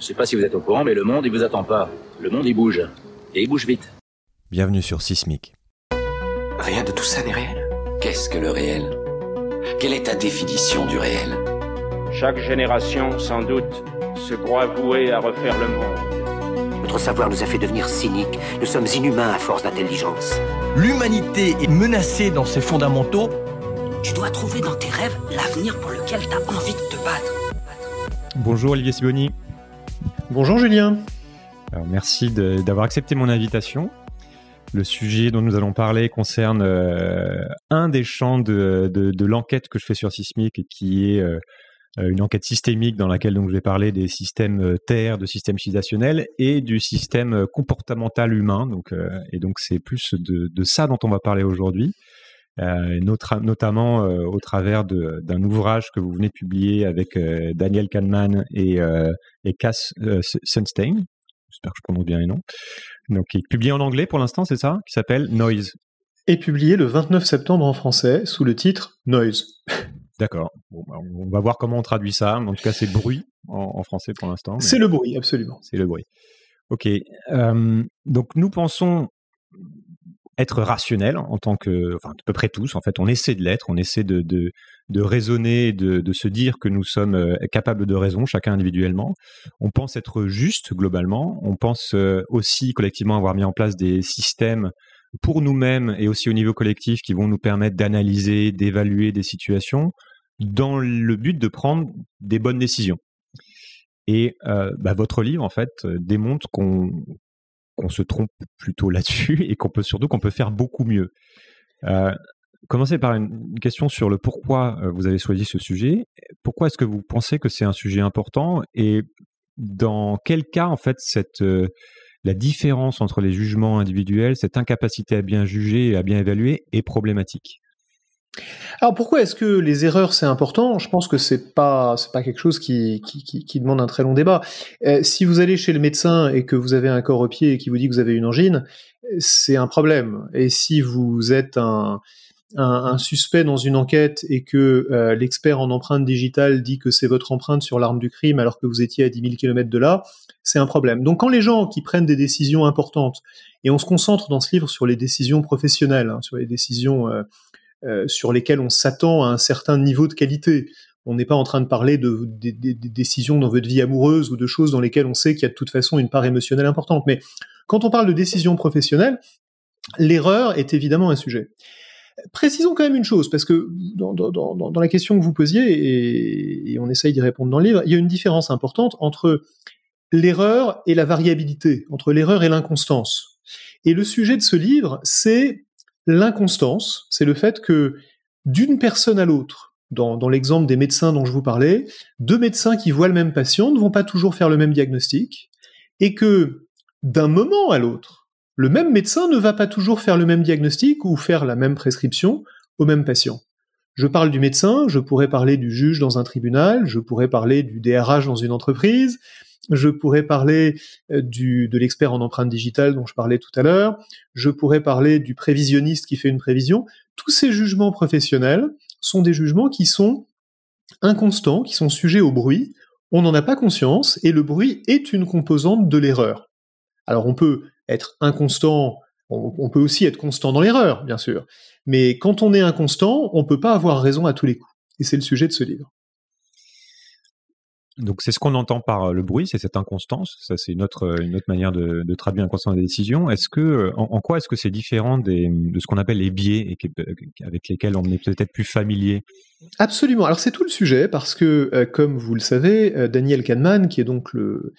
Je ne sais pas si vous êtes au courant, mais le monde, il vous attend pas. Le monde, il bouge. Et il bouge vite. Bienvenue sur Sismic. Rien de tout ça n'est réel. Qu'est-ce que le réel Quelle est ta définition du réel Chaque génération, sans doute, se croit vouée à refaire le monde. Notre savoir nous a fait devenir cyniques. Nous sommes inhumains à force d'intelligence. L'humanité est menacée dans ses fondamentaux. Tu dois trouver dans tes rêves l'avenir pour lequel tu as envie de te battre. Bonjour Olivier Siboni. Bonjour Julien. merci d'avoir accepté mon invitation. Le sujet dont nous allons parler concerne euh, un des champs de, l'enquête que je fais sur Sismic, qui est euh, euh, une enquête systémique dans laquelle donc, je vais parler des systèmes terre, de systèmes civilisationnels et du système comportemental humain. et donc c'est plus de, ça dont on va parler aujourd'hui. Euh, notre, notamment euh, au travers d'un ouvrage que vous venez de publier avec euh, Daniel Kahneman et, Cass Sunstein. J'espère que je prononce bien les noms. Donc, qui est publié en anglais pour l'instant, c'est ça Qui s'appelle Noise. Et publié le 29 septembre en français sous le titre Noise. D'accord. Bah, on va voir comment on traduit ça. En tout cas, c'est bruit en, français pour l'instant. C'est le bruit, absolument. C'est le bruit. Ok. donc nous pensons être rationnel en tant que, enfin, à peu près tous, en fait, on essaie de l'être, on essaie de, de, raisonner, de, se dire que nous sommes euh, capables de raison, chacun individuellement. On pense être juste globalement, on pense euh, aussi collectivement avoir mis en place des systèmes pour nous-mêmes et aussi au niveau collectif qui vont nous permettre d'analyser, d'évaluer des situations dans le but de prendre des bonnes décisions. Et euh, bah, votre livre, en fait, démontre qu'on qu'on se trompe plutôt là-dessus et qu'on peut surtout qu'on peut faire beaucoup mieux. Euh, commencez par une, question sur le pourquoi euh, vous avez choisi ce sujet. Pourquoi est-ce que vous pensez que c'est un sujet important et dans quel cas en fait cette euh, la différence entre les jugements individuels, cette incapacité à bien juger et à bien évaluer est problématique alors pourquoi est-ce que les erreurs c'est important Je pense que c'est pas c'est pas quelque chose qui, demande un très long débat. Euh, si vous allez chez le médecin et que vous avez un corps au pied et qui vous dit que vous avez une angine, c'est un problème. Et si vous êtes un, suspect dans une enquête et que euh, l'expert en empreinte digitale dit que c'est votre empreinte sur l'arme du crime alors que vous étiez à 10 000 km de là, c'est un problème. Donc quand les gens qui prennent des décisions importantes, et on se concentre dans ce livre sur les décisions professionnelles, hein, sur les décisions euh, euh, sur lesquels on s'attend à un certain niveau de qualité. On n'est pas en train de parler de, décisions dans votre vie amoureuse ou de choses dans lesquelles on sait qu'il y a de toute façon une part émotionnelle importante. Mais quand on parle de décisions professionnelles, l'erreur est évidemment un sujet. Précisons quand même une chose, parce que dans, la question que vous posiez, et on essaye d'y répondre dans le livre, il y a une différence importante entre l'erreur et la variabilité, entre l'erreur et l'inconstance. Et le sujet de ce livre, c'est L'inconstance, c'est le fait que d'une personne à l'autre, dans, l'exemple des médecins dont je vous parlais, deux médecins qui voient le même patient ne vont pas toujours faire le même diagnostic, et que d'un moment à l'autre, le même médecin ne va pas toujours faire le même diagnostic ou faire la même prescription au même patient. Je parle du médecin, je pourrais parler du juge dans un tribunal, je pourrais parler du DRH dans une entreprise, je pourrais parler euh, de l'expert en empreinte digitale dont je parlais tout à l'heure. Je pourrais parler du prévisionniste qui fait une prévision. Tous ces jugements professionnels sont des jugements qui sont inconstants, qui sont sujets au bruit. On n'en a pas conscience et le bruit est une composante de l'erreur. Alors on peut être inconstant, on, on peut aussi être constant dans l'erreur, bien sûr. Mais quand on est inconstant, on ne peut pas avoir raison à tous les coups. Et c'est le sujet de ce livre. Donc c'est ce qu'on entend par euh, le bruit, c'est cette inconstance. Ça c'est une autre euh, manière de, traduire l'inconstance des décisions. est que euh, en, quoi est-ce que c'est différent de ce qu'on appelle les biais avec lesquels on est peut-être plus familier Absolument. Alors c'est tout le sujet parce que comme vous le savez, Daniel Kahneman, qui est donc le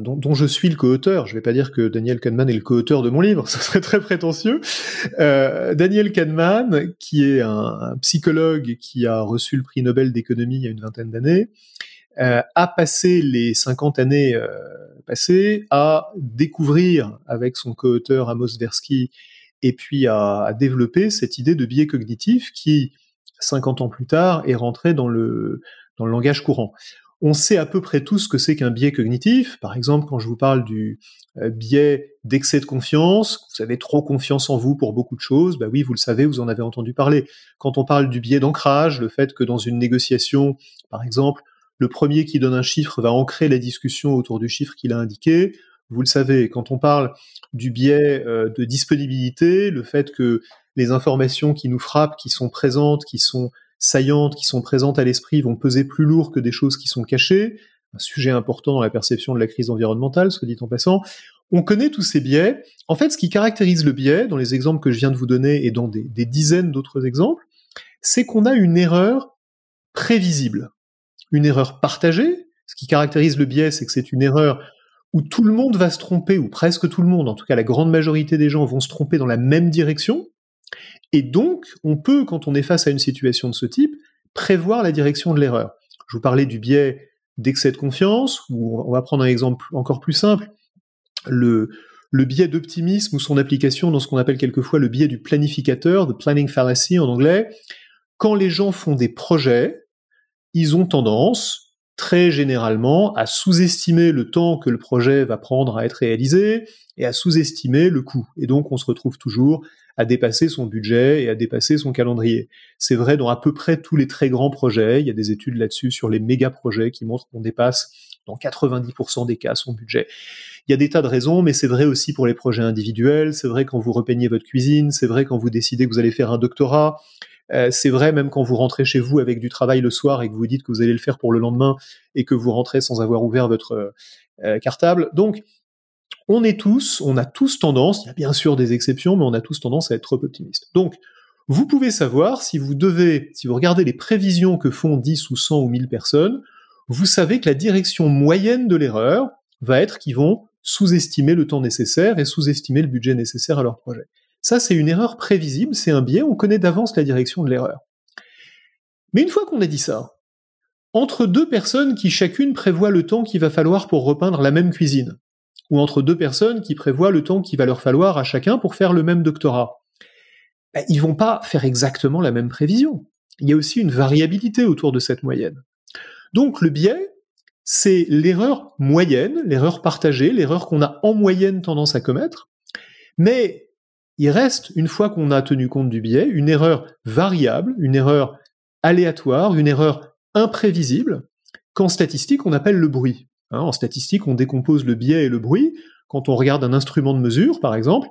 dont, je suis le co-auteur. Je ne vais pas dire que Daniel Kahneman est le co-auteur de mon livre, ce serait très prétentieux. Daniel Kahneman, qui est un, psychologue qui a reçu le prix Nobel d'économie il y a une vingtaine d'années, a euh, passé les 50 années euh, passées à découvrir avec son co-auteur Amos Versky et puis à, développer cette idée de biais cognitif qui, 50 ans plus tard, est rentré dans le, dans le langage courant. On sait à peu près tout ce que c'est qu'un biais cognitif. Par exemple, quand je vous parle du euh, biais d'excès de confiance, vous avez trop confiance en vous pour beaucoup de choses, bah oui, vous le savez, vous en avez entendu parler. Quand on parle du biais d'ancrage, le fait que dans une négociation, par exemple, le premier qui donne un chiffre va ancrer la discussion autour du chiffre qu'il a indiqué. Vous le savez, quand on parle du biais euh, de disponibilité, le fait que les informations qui nous frappent, qui sont présentes, qui sont saillantes, qui sont présentes à l'esprit, vont peser plus lourd que des choses qui sont cachées, un sujet important dans la perception de la crise environnementale, ce que dit en passant, on connaît tous ces biais. En fait, ce qui caractérise le biais, dans les exemples que je viens de vous donner et dans des, des dizaines d'autres exemples, c'est qu'on a une erreur prévisible une erreur partagée. Ce qui caractérise le biais, c'est que c'est une erreur où tout le monde va se tromper, ou presque tout le monde, en tout cas la grande majorité des gens vont se tromper dans la même direction. Et donc, on peut, quand on est face à une situation de ce type, prévoir la direction de l'erreur. Je vous parlais du biais d'excès de confiance, ou on va prendre un exemple encore plus simple, le, biais d'optimisme ou son application dans ce qu'on appelle quelquefois le biais du planificateur, de planning fallacy en anglais. Quand les gens font des projets, ils ont tendance, très généralement, à sous-estimer le temps que le projet va prendre à être réalisé et à sous-estimer le coût. Et donc, on se retrouve toujours à dépasser son budget et à dépasser son calendrier. C'est vrai dans à peu près tous les très grands projets. Il y a des études là-dessus sur les méga projets qui montrent qu'on dépasse dans 90% des cas son budget. Il y a des tas de raisons, mais c'est vrai aussi pour les projets individuels, c'est vrai quand vous repeignez votre cuisine, c'est vrai quand vous décidez que vous allez faire un doctorat, euh, c'est vrai même quand vous rentrez chez vous avec du travail le soir et que vous dites que vous allez le faire pour le lendemain et que vous rentrez sans avoir ouvert votre euh, euh, cartable. Donc, on est tous, on a tous tendance, il y a bien sûr des exceptions, mais on a tous tendance à être trop optimiste. Donc, vous pouvez savoir si vous devez, si vous regardez les prévisions que font 10 ou 100 ou 1000 personnes, vous savez que la direction moyenne de l'erreur va être qu'ils vont sous-estimer le temps nécessaire et sous-estimer le budget nécessaire à leur projet. Ça, c'est une erreur prévisible, c'est un biais, on connaît d'avance la direction de l'erreur. Mais une fois qu'on a dit ça, entre deux personnes qui chacune prévoit le temps qu'il va falloir pour repeindre la même cuisine, ou entre deux personnes qui prévoient le temps qu'il va leur falloir à chacun pour faire le même doctorat, ils bah, ils vont pas faire exactement la même prévision. Il y a aussi une variabilité autour de cette moyenne. Donc le biais, c'est l'erreur moyenne, l'erreur partagée, l'erreur qu'on a en moyenne tendance à commettre, mais il reste, une fois qu'on a tenu compte du biais, une erreur variable, une erreur aléatoire, une erreur imprévisible, qu'en statistique on appelle le bruit. Hein, en statistique, on décompose le biais et le bruit. Quand on regarde un instrument de mesure, par exemple,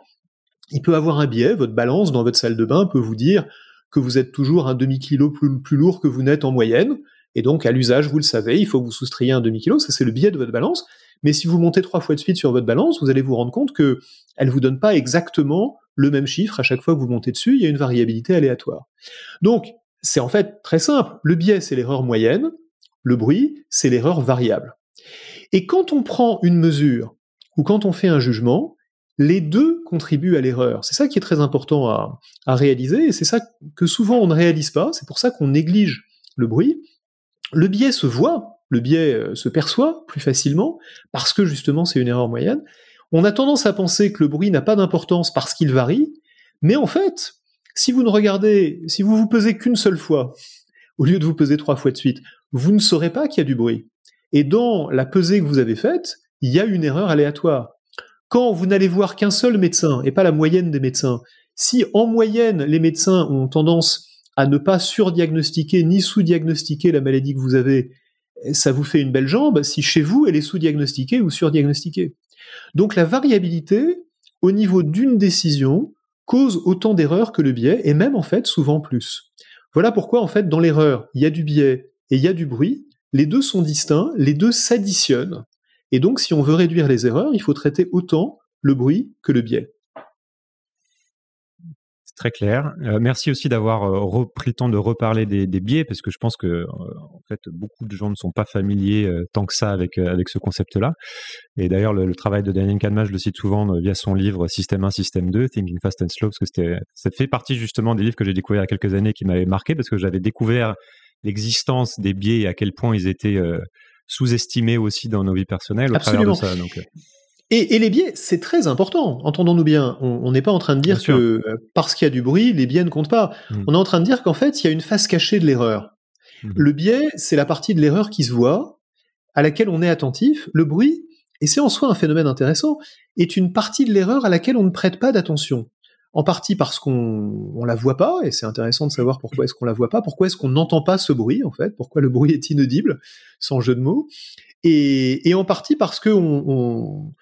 il peut avoir un biais. Votre balance dans votre salle de bain peut vous dire que vous êtes toujours un demi-kilo plus, lourd que vous n'êtes en moyenne. Et donc, à l'usage, vous le savez, il faut que vous soustriez un demi-kilo. Ça, c'est le biais de votre balance. Mais si vous montez trois fois de suite sur votre balance, vous allez vous rendre compte que elle vous donne pas exactement le même chiffre à chaque fois que vous montez dessus. Il y a une variabilité aléatoire. Donc, c'est en fait très simple. Le biais, c'est l'erreur moyenne. Le bruit, c'est l'erreur variable. Et quand on prend une mesure ou quand on fait un jugement, les deux contribuent à l'erreur. C'est ça qui est très important à, à réaliser et c'est ça que souvent on ne réalise pas. C'est pour ça qu'on néglige le bruit. Le biais se voit le biais euh, se perçoit plus facilement, parce que justement c'est une erreur moyenne. On a tendance à penser que le bruit n'a pas d'importance parce qu'il varie, mais en fait, si vous ne regardez, si vous vous pesez qu'une seule fois, au lieu de vous peser trois fois de suite, vous ne saurez pas qu'il y a du bruit. Et dans la pesée que vous avez faite, il y a une erreur aléatoire. Quand vous n'allez voir qu'un seul médecin et pas la moyenne des médecins, si en moyenne les médecins ont tendance à ne pas surdiagnostiquer ni sous-diagnostiquer la maladie que vous avez ça vous fait une belle jambe si chez vous elle est sous-diagnostiquée ou sur-diagnostiquée. Donc la variabilité au niveau d'une décision cause autant d'erreurs que le biais et même en fait souvent plus. Voilà pourquoi en fait dans l'erreur, il y a du biais et il y a du bruit, les deux sont distincts, les deux s'additionnent. Et donc si on veut réduire les erreurs, il faut traiter autant le bruit que le biais très clair. Euh, merci aussi d'avoir euh, pris le temps de reparler des, biais, parce que je pense que euh, en fait beaucoup de gens ne sont pas familiers tant que ça avec avec ce concept-là. Et d'ailleurs, le, travail de Daniel Kahneman, je le cite souvent via son livre Système 1, Système 2, Thinking Fast and Slow, parce que c'était ça fait partie justement des livres que j'ai découvert il y a quelques années qui m'avaient marqué, parce que j'avais découvert l'existence des biais et à quel point ils étaient sous-estimés aussi dans nos vies personnelles au travers ça. Et, les biais, c'est très important. Entendons-nous bien. On n'est pas en train de dire que euh, parce qu'il y a du bruit, les biais ne comptent pas. Mmh. On est en train de dire qu'en fait, il y a une face cachée de l'erreur. Mmh. Le biais, c'est la partie de l'erreur qui se voit, à laquelle on est attentif. Le bruit, et c'est en soi un phénomène intéressant, est une partie de l'erreur à laquelle on ne prête pas d'attention. En partie parce qu'on on la voit pas, et c'est intéressant de savoir pourquoi est-ce qu'on la voit pas, pourquoi est-ce qu'on n'entend pas ce bruit en fait, pourquoi le bruit est inaudible, sans jeu de mots, et, en partie parce que on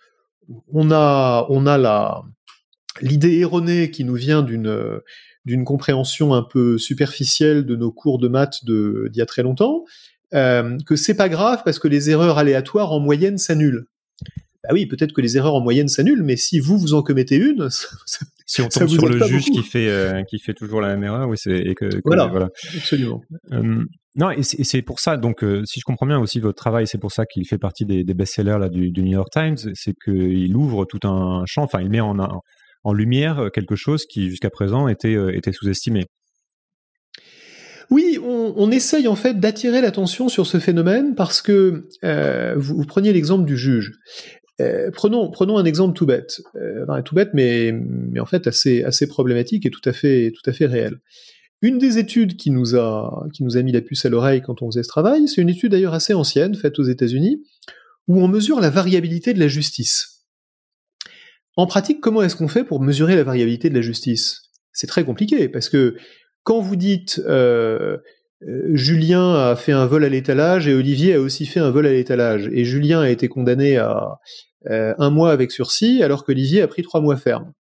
on a, on a la, l'idée erronée qui nous vient d'une, d'une compréhension un peu superficielle de nos cours de maths de, d'il y a très longtemps, euh, que c'est pas grave parce que les erreurs aléatoires en moyenne s'annulent. Bah oui, peut-être que les erreurs en moyenne s'annulent, mais si vous vous en commettez une, ça, si on tombe sur le juge qui fait euh, qui fait toujours la même erreur, oui, c'est que, voilà, voilà, absolument. Euh, non, et c'est pour ça, donc, euh, si je comprends bien aussi votre travail, c'est pour ça qu'il fait partie des, des best-sellers là, du, New York Times, c'est qu'il ouvre tout un champ, enfin, il met en, lumière euh, quelque chose qui, jusqu'à présent, était, euh, sous-estimé. Oui, on, essaye en fait d'attirer l'attention sur ce phénomène parce que vous, preniez l'exemple du juge. prenons, un exemple tout bête, tout bête, mais, mais en fait assez, assez problématique et tout à fait, tout à fait réel. Une des études qui nous a, qui nous a mis la puce à l'oreille quand on faisait ce travail, c'est une étude d'ailleurs assez ancienne, faite aux États-Unis, où on mesure la variabilité de la justice. En pratique, comment est-ce qu'on fait pour mesurer la variabilité de la justice C'est très compliqué, parce que quand vous dites euh, euh, Julien a fait un vol à l'étalage et Olivier a aussi fait un vol à l'étalage, et Julien a été condamné à euh, un mois avec sursis, alors qu'Olivier a pris trois mois ferme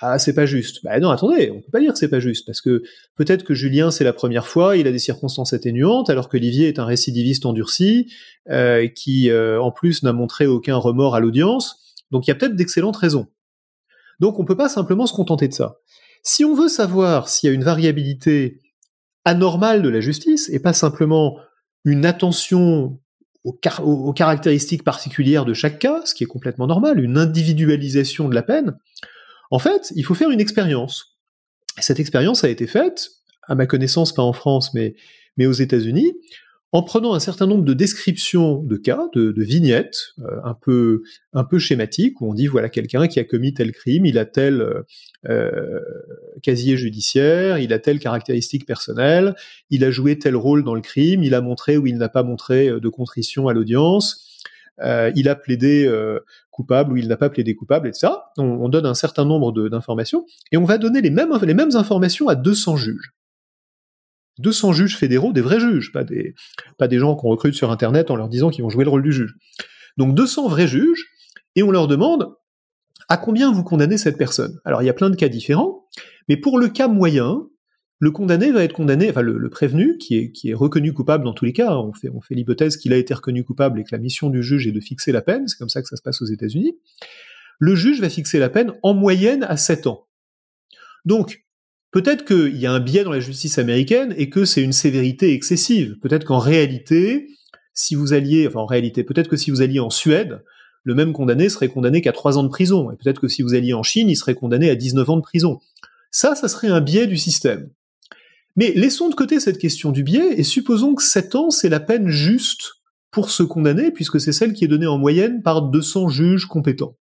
ah c'est pas juste. Bah non, attendez, on peut pas dire que c'est pas juste parce que peut-être que Julien c'est la première fois, il a des circonstances atténuantes, alors que Olivier est un récidiviste endurci euh, qui euh, en plus n'a montré aucun remords à l'audience. Donc il y a peut-être d'excellentes raisons. Donc on peut pas simplement se contenter de ça. Si on veut savoir s'il y a une variabilité anormale de la justice et pas simplement une attention aux caractéristiques particulières de chaque cas, ce qui est complètement normal, une individualisation de la peine, en fait, il faut faire une expérience. Cette expérience a été faite, à ma connaissance, pas en France, mais, aux États-Unis, en prenant un certain nombre de descriptions de cas, de, vignettes, euh, un, peu, un peu schématiques, où on dit voilà quelqu'un qui a commis tel crime, il a tel euh, euh, casier judiciaire, il a telle caractéristique personnelle, il a joué tel rôle dans le crime, il a montré ou il n'a pas montré de contrition à l'audience, euh, il a plaidé euh, coupable ou il n'a pas plaidé coupable, etc. On, on donne un certain nombre d'informations et on va donner les mêmes, informations à 200 juges. 200 juges fédéraux, des vrais juges, pas des, pas des gens qu'on recrute sur Internet en leur disant qu'ils vont jouer le rôle du juge. Donc 200 vrais juges, et on leur demande à combien vous condamnez cette personne. Alors il y a plein de cas différents, mais pour le cas moyen, le condamné va être condamné, enfin le, prévenu, qui est, reconnu coupable dans tous les cas, hein. on fait, on fait l'hypothèse qu'il a été reconnu coupable et que la mission du juge est de fixer la peine, c'est comme ça que ça se passe aux États-Unis, le juge va fixer la peine en moyenne à 7 ans. Donc, peut-être qu'il y a un biais dans la justice américaine et que c'est une sévérité excessive. Peut-être qu'en réalité, si vous alliez, enfin en réalité, peut-être que si vous alliez en Suède, le même condamné serait condamné qu'à 3 ans de prison, et peut-être que si vous alliez en Chine, il serait condamné à 19 ans de prison. Ça, ça serait un biais du système. Mais laissons de côté cette question du biais et supposons que 7 ans, c'est la peine juste pour ce condamné, puisque c'est celle qui est donnée en moyenne par 200 juges compétents.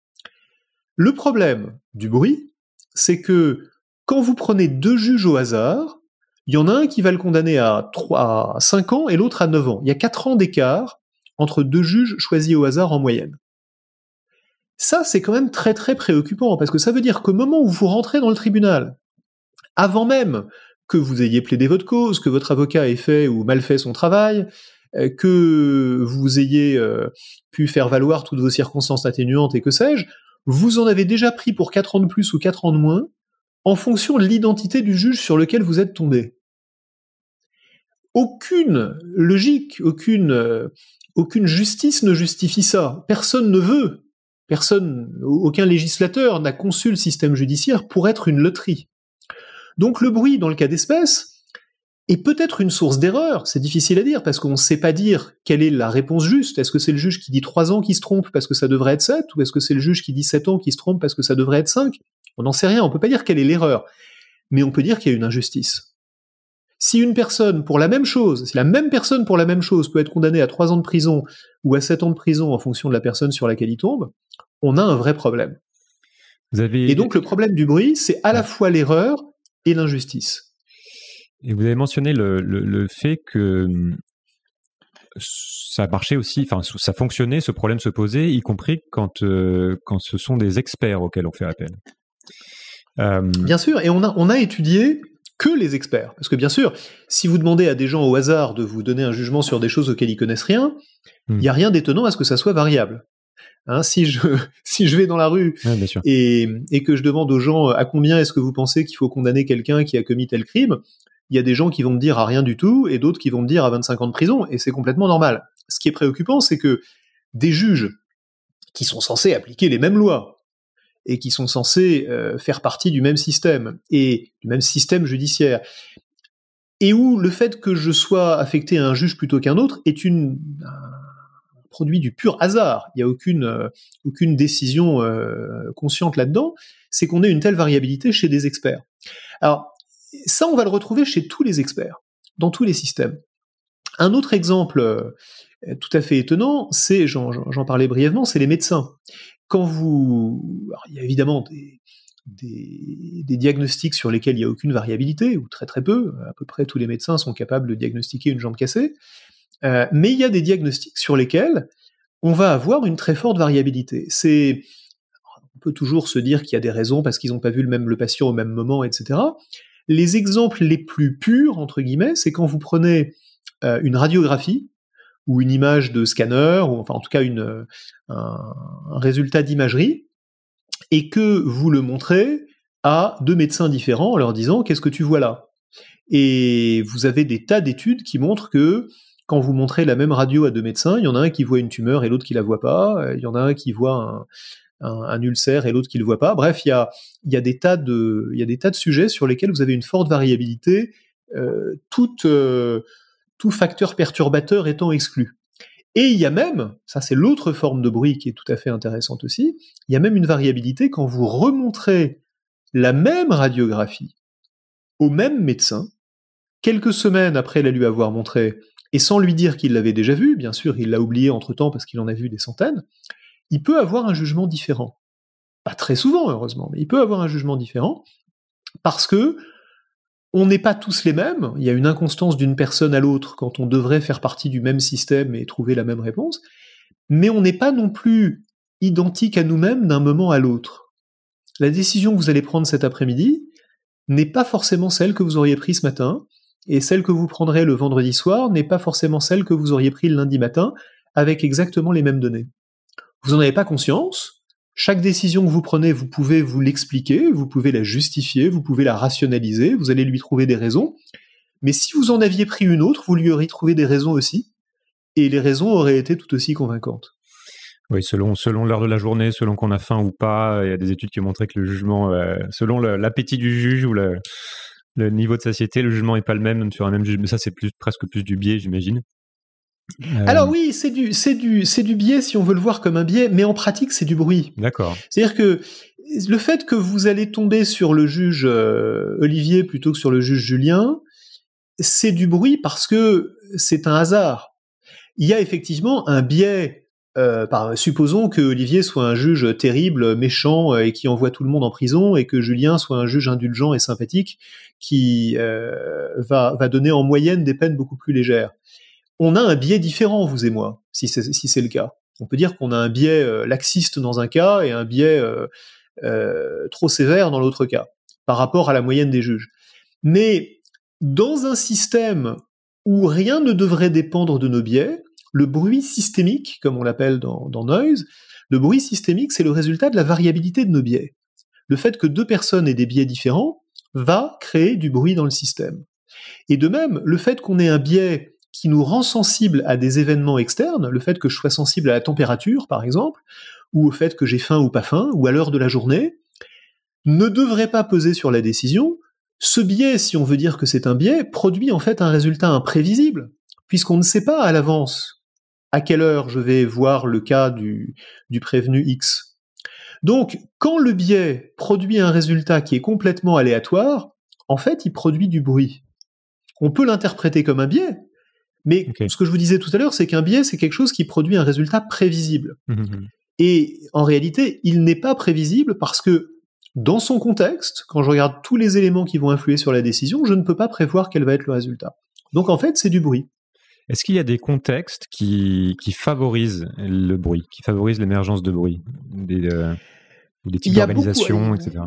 Le problème du bruit, c'est que quand vous prenez deux juges au hasard, il y en a un qui va le condamner à, à 5 ans et l'autre à 9 ans. Il y a 4 ans d'écart entre deux juges choisis au hasard en moyenne. Ça, c'est quand même très très préoccupant, parce que ça veut dire qu'au moment où vous rentrez dans le tribunal, avant même que vous ayez plaidé votre cause, que votre avocat ait fait ou mal fait son travail, euh, que vous ayez euh, pu faire valoir toutes vos circonstances atténuantes et que sais-je, vous en avez déjà pris pour 4 ans de plus ou 4 ans de moins en fonction de l'identité du juge sur lequel vous êtes tombé. Aucune logique, aucune, euh, aucune justice ne justifie ça. Personne ne veut. Personne, aucun législateur n'a conçu le système judiciaire pour être une loterie. Donc le bruit, dans le cas d'espèce, est peut-être une source d'erreur, c'est difficile à dire, parce qu'on ne sait pas dire quelle est la réponse juste. Est-ce que c'est le juge qui dit 3 ans qui se trompe parce que ça devrait être 7, ou est-ce que c'est le juge qui dit 7 ans qui se trompe parce que ça devrait être 5 On n'en sait rien, on ne peut pas dire quelle est l'erreur, mais on peut dire qu'il y a une injustice. Si une personne, pour la même chose, si la même personne pour la même chose peut être condamnée à 3 ans de prison ou à 7 ans de prison en fonction de la personne sur laquelle il tombe, on a un vrai problème. Et donc le problème du bruit, c'est à la fois l'erreur et l'injustice. Et vous avez mentionné le, fait que hum, ça marchait aussi, enfin ça fonctionnait, ce problème se posait, y compris quand, euh, quand ce sont des experts auxquels on fait appel. Euh, bien sûr, et on a, on a étudié que les experts. Parce que bien sûr, si vous demandez à des gens au hasard de vous donner un jugement sur des choses auxquelles ils connaissent rien, il n'y a hum. rien d'étonnant à ce que ça soit variable. Hein, si je si je vais dans la rue Et, et que je demande aux gens à combien est-ce que vous pensez qu'il faut condamner quelqu'un qui a commis tel crime, il y a des gens qui vont me dire à rien du tout et d'autres qui vont me dire à 25 ans de prison et c'est complètement normal. Ce qui est préoccupant, c'est que des juges qui sont censés appliquer les mêmes lois et qui sont censés euh, faire partie du même système et du même système judiciaire et où le fait que je sois affecté à un juge plutôt qu'un autre est une, produit du pur hasard, il n'y a aucune, euh, décision euh, consciente là-dedans, c'est qu'on ait une telle variabilité chez des experts. Alors, ça, on va le retrouver chez tous les experts, dans tous les systèmes. Un autre exemple euh, tout à fait étonnant, c'est, j'en parlais brièvement, c'est les médecins. Quand vous... il y a évidemment des, des, diagnostics sur lesquels il n'y a aucune variabilité, ou très très peu. À peu près tous les médecins sont capables de diagnostiquer une jambe cassée. Euh, mais il y a des diagnostics sur lesquels on va avoir une très forte variabilité. C'est on peut toujours se dire qu'il y a des raisons parce qu'ils n'ont pas vu le même le patient au même moment, etc. Les exemples les plus purs entre guillemets, c'est quand vous prenez euh, une radiographie ou une image de scanner, ou enfin en tout cas euh, un résultat d'imagerie, et que vous le montrez à deux médecins différents en leur disant qu'est-ce que tu vois là Et vous avez des tas d'études qui montrent que quand vous montrez la même radio à deux médecins, il y en a un qui voit une tumeur et l'autre qui la voit pas, euh, il y en a un qui voit un, ulcère et l'autre qui le voit pas. Bref, il y a, des tas de, il y a des tas de sujets sur lesquels vous avez une forte variabilité, tout, euh, tout euh, facteur perturbateur étant exclu. Et il y a même, ça c'est l'autre forme de bruit qui est tout à fait intéressante aussi, il y a même une variabilité quand vous remontrez la même radiographie au même médecin, quelques semaines après la lui avoir montrée, et sans lui dire qu'il l'avait déjà vu, bien sûr, il l'a oublié entre-temps parce qu'il en a vu des centaines, il peut avoir un jugement différent. Pas très souvent, heureusement, mais il peut avoir un jugement différent parce que on n'est pas tous les mêmes, il y a une inconstance d'une personne à l'autre quand on devrait faire partie du même système et trouver la même réponse, mais on n'est pas non plus identique à nous-mêmes d'un moment à l'autre. La décision que vous allez prendre cet après-midi n'est pas forcément celle que vous auriez prise ce matin, et celle que vous prendrez le vendredi soir n'est pas forcément celle que vous auriez prise le lundi matin avec exactement les mêmes données. Vous n'en avez pas conscience. Chaque décision que vous prenez, vous pouvez vous l'expliquer, vous pouvez la justifier, vous pouvez la rationaliser, vous allez lui trouver des raisons. Mais si vous en aviez pris une autre, vous lui auriez trouvé des raisons aussi, et les raisons auraient été tout aussi convaincantes. Oui, selon selon l'heure de la journée, selon qu'on a faim ou pas, il y a des études qui ont montré que le jugement, euh, selon l'appétit du juge ou le, le niveau de société, le jugement n'est pas le même, sur un même juge, Mais ça, c'est plus, presque plus du biais, j'imagine. Euh, Alors oui, c'est du, c'est du biais si on veut le voir comme un biais, mais en pratique, c'est du bruit. D'accord. C'est-à-dire que le fait que vous allez tomber sur le juge euh, Olivier plutôt que sur le juge Julien, c'est du bruit parce que c'est un hasard. Il y a effectivement un biais. Euh, par, supposons que Olivier soit un juge terrible, méchant et qui envoie tout le monde en prison, et que Julien soit un juge indulgent et sympathique qui euh, va, va, donner en moyenne des peines beaucoup plus légères. On a un biais différent, vous et moi, si c'est, si le cas. On peut dire qu'on a un biais euh, laxiste dans un cas et un biais euh, trop sévère dans l'autre cas, par rapport à la moyenne des juges. Mais dans un système où rien ne devrait dépendre de nos biais, le bruit systémique, comme on l'appelle dans, dans Noise, le bruit systémique, c'est le résultat de la variabilité de nos biais. Le fait que deux personnes aient des biais différents va créer du bruit dans le système. Et de même, le fait qu'on ait un biais qui nous rend sensible à des événements externes, le fait que je sois sensible à la température, par exemple, ou au fait que j'ai faim ou pas faim, ou à l'heure de la journée, ne devrait pas peser sur la décision. Ce biais, si on veut dire que c'est un biais, produit en fait un résultat imprévisible, puisqu'on ne sait pas à l'avance à quelle heure je vais voir le cas du, du prévenu X, donc, quand le biais produit un résultat qui est complètement aléatoire, en fait, il produit du bruit. On peut l'interpréter comme un biais, mais ce que je vous disais tout à l'heure, c'est qu'un biais, c'est quelque chose qui produit un résultat prévisible. Mmh, mmh, mmh. Et en réalité, il n'est pas prévisible parce que dans son contexte, quand je regarde tous les éléments qui vont influer sur la décision, je ne peux pas prévoir quel va être le résultat. Donc en fait, c'est du bruit. Est-ce qu'il y a des contextes qui, qui favorisent le bruit, qui favorisent l'émergence de bruit des, euh, des types d'organisations, euh, etc.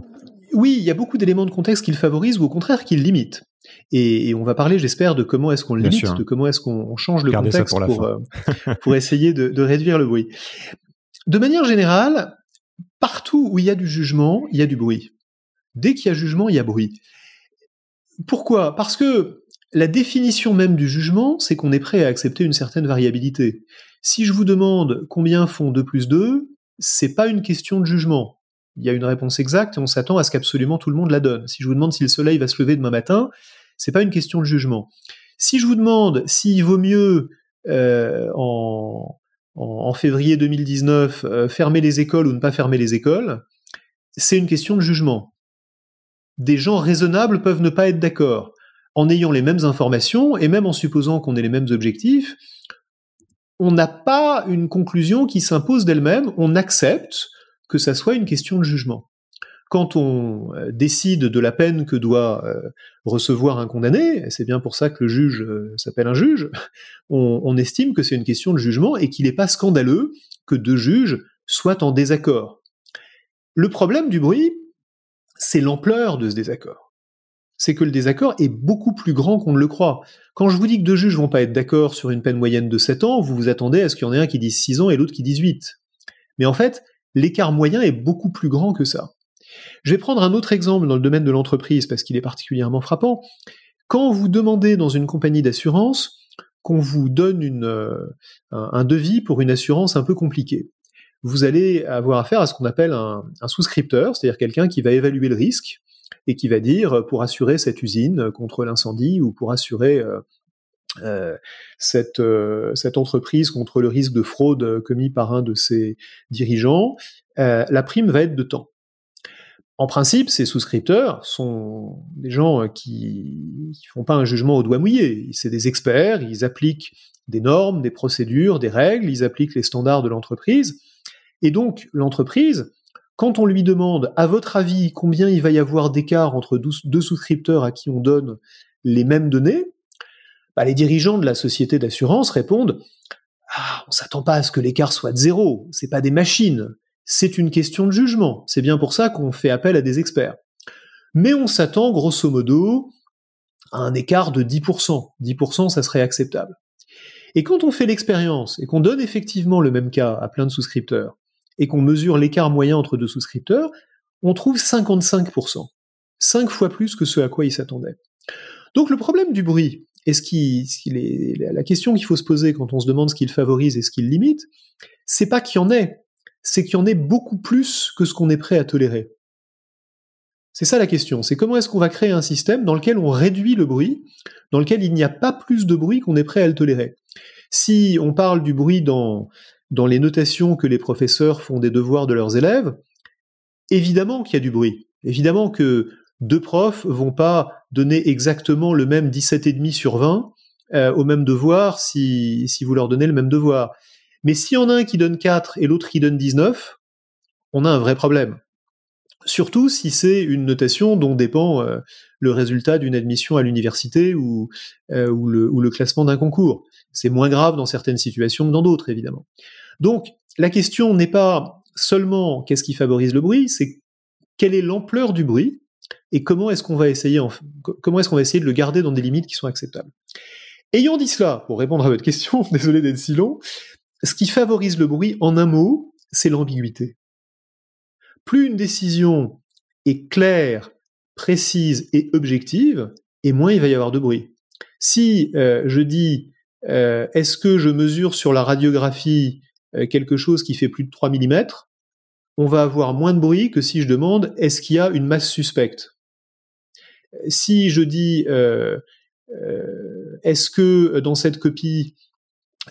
Oui, il y a beaucoup d'éléments de contexte qui le favorisent ou au contraire qui le limitent. Et, on va parler, j'espère, de comment est-ce qu'on le limite, de comment est-ce qu'on change le contexte euh, pour, essayer de, de réduire le bruit. De manière générale, partout où il y a du jugement, il y a du bruit. Dès qu'il y a jugement, il y a bruit. Pourquoi Parce que la définition même du jugement, c'est qu'on est prêt à accepter une certaine variabilité. Si je vous demande combien font 2 plus 2, c'est pas une question de jugement. Il y a une réponse exacte et on s'attend à ce qu'absolument tout le monde la donne. Si je vous demande si le soleil va se lever demain matin, c'est pas une question de jugement. Si je vous demande s'il vaut mieux euh, en, février 2019 euh, fermer les écoles ou ne pas fermer les écoles, c'est une question de jugement. Des gens raisonnables peuvent ne pas être d'accord en ayant les mêmes informations et même en supposant qu'on ait les mêmes objectifs, on n'a pas une conclusion qui s'impose d'elle-même, on accepte que ça soit une question de jugement. Quand on euh, décide de la peine que doit euh, recevoir un condamné, c'est bien pour ça que le juge euh, s'appelle un juge, on, on estime que c'est une question de jugement et qu'il n'est pas scandaleux que deux juges soient en désaccord. Le problème du bruit, c'est l'ampleur de ce désaccord c'est que le désaccord est beaucoup plus grand qu'on ne le croit. Quand je vous dis que deux juges vont pas être d'accord sur une peine moyenne de 7 ans, vous vous attendez à ce qu'il y en ait un qui dise 6 ans et l'autre qui dise 8. Mais en fait, l'écart moyen est beaucoup plus grand que ça. Je vais prendre un autre exemple dans le domaine de l'entreprise parce qu'il est particulièrement frappant. Quand vous demandez dans une compagnie d'assurance qu'on vous donne une, euh, un devis pour une assurance un peu compliquée, vous allez avoir affaire à ce qu'on appelle un souscripteur, c'est-à-dire quelqu'un qui va évaluer le risque, et qui va dire euh, pour assurer cette usine euh, contre l'incendie ou pour assurer euh, cette, entreprise contre le risque de fraude commis par un de ses dirigeants, la prime va être de temps. En principe, ces souscripteurs sont des gens qui ne font pas un jugement au doigt mouillé. C'est des experts, ils appliquent des normes, des procédures, des règles, ils appliquent les standards de l'entreprise. Et donc, l'entreprise, quand on lui demande, à votre avis, combien il va y avoir d'écart entre deux souscripteurs à qui on donne les mêmes données, bah, les dirigeants de la société d'assurance répondent ah, on s'attend pas à ce que l'écart soit de zéro, c'est pas des machines, c'est une question de jugement, c'est bien pour ça qu'on fait appel à des experts. Mais on s'attend grosso modo à un écart de 10%. 10% ça serait acceptable. Et quand on fait l'expérience et qu'on donne effectivement le même cas à plein de souscripteurs, et qu'on mesure l'écart moyen entre deux souscripteurs, on trouve 55%. Cinq fois plus que ce à quoi ils s'attendaient. Donc le problème du bruit, et ce qui, la question qu'il faut se poser quand on se demande ce qu'il favorise et ce qu'il limite, c'est pas qu'il y en ait, c'est qu'il y en ait beaucoup plus que ce qu'on est prêt à tolérer. C'est ça la question, c'est comment est-ce qu'on va créer un système dans lequel on réduit le bruit, dans lequel il n'y a pas plus de bruit qu'on est prêt à le tolérer. Si on parle du bruit dans dans les notations que les professeurs font des devoirs de leurs élèves, évidemment qu'il y a du bruit. Évidemment que deux profs vont pas donner exactement le même 17,5 sur 20 euh, au même devoir si, si vous leur donnez le même devoir. Mais si en a un qui donne 4 et l'autre qui donne 19, on a un vrai problème. Surtout si c'est une notation dont dépend euh, le résultat d'une admission à l'université ou, euh, ou, le, classement d'un concours. C'est moins grave dans certaines situations que dans d'autres, évidemment. Donc, la question n'est pas seulement qu'est-ce qui favorise le bruit, c'est quelle est l'ampleur du bruit et comment est-ce qu'on va essayer, comment est-ce qu'on va essayer de le garder dans des limites qui sont acceptables. Ayant dit cela, pour répondre à votre question, désolé d'être si long, ce qui favorise le bruit, en un mot, c'est l'ambiguïté. Plus une décision est claire précise et objective, et moins il va y avoir de bruit. Si euh, je dis euh, est-ce que je mesure sur la radiographie euh, quelque chose qui fait plus de 3 mm, on va avoir moins de bruit que si je demande est-ce qu'il y a une masse suspecte. Si je dis est-ce que dans cette copie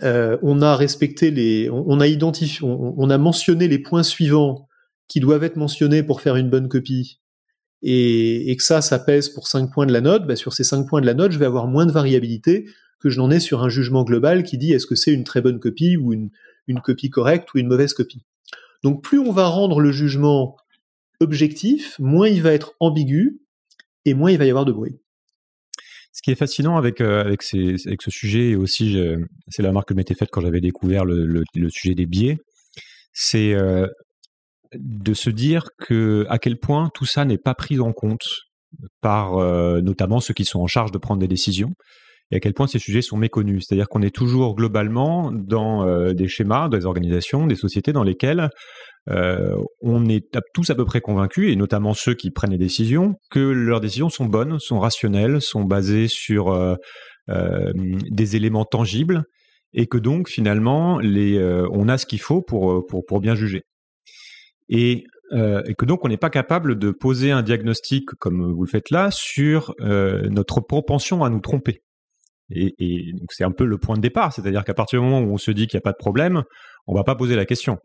on a respecté les, on, a identifié, on a mentionné les points suivants qui doivent être mentionnés pour faire une bonne copie, et, que ça, ça pèse pour 5 points de la note, bah, sur ces 5 points de la note, je vais avoir moins de variabilité que je n'en ai sur un jugement global qui dit est-ce que c'est une très bonne copie ou une, copie correcte ou une mauvaise copie. Donc plus on va rendre le jugement objectif, moins il va être ambigu et moins il va y avoir de bruit. Ce qui est fascinant avec, euh, avec, ce sujet, et aussi euh, c'est la marque que m'était faite quand j'avais découvert le, sujet des biais, c'est euh, de se dire que à quel point tout ça n'est pas pris en compte par euh, notamment ceux qui sont en charge de prendre des décisions et à quel point ces sujets sont méconnus. C'est-à-dire qu'on est toujours globalement dans euh, des schémas, dans des organisations, des sociétés dans lesquelles euh, on est tous à peu près convaincus, et notamment ceux qui prennent les décisions, que leurs décisions sont bonnes, sont rationnelles, sont basées sur des éléments tangibles et que donc finalement les, on a ce qu'il faut pour, pour bien juger. Euh, et, que donc on n'est pas capable de poser un diagnostic comme vous le faites là sur euh, notre propension à nous tromper. Et, donc c'est un peu le point de départ, c'est-à-dire qu'à partir du moment où on se dit qu'il n'y a pas de problème, on ne va pas poser la question.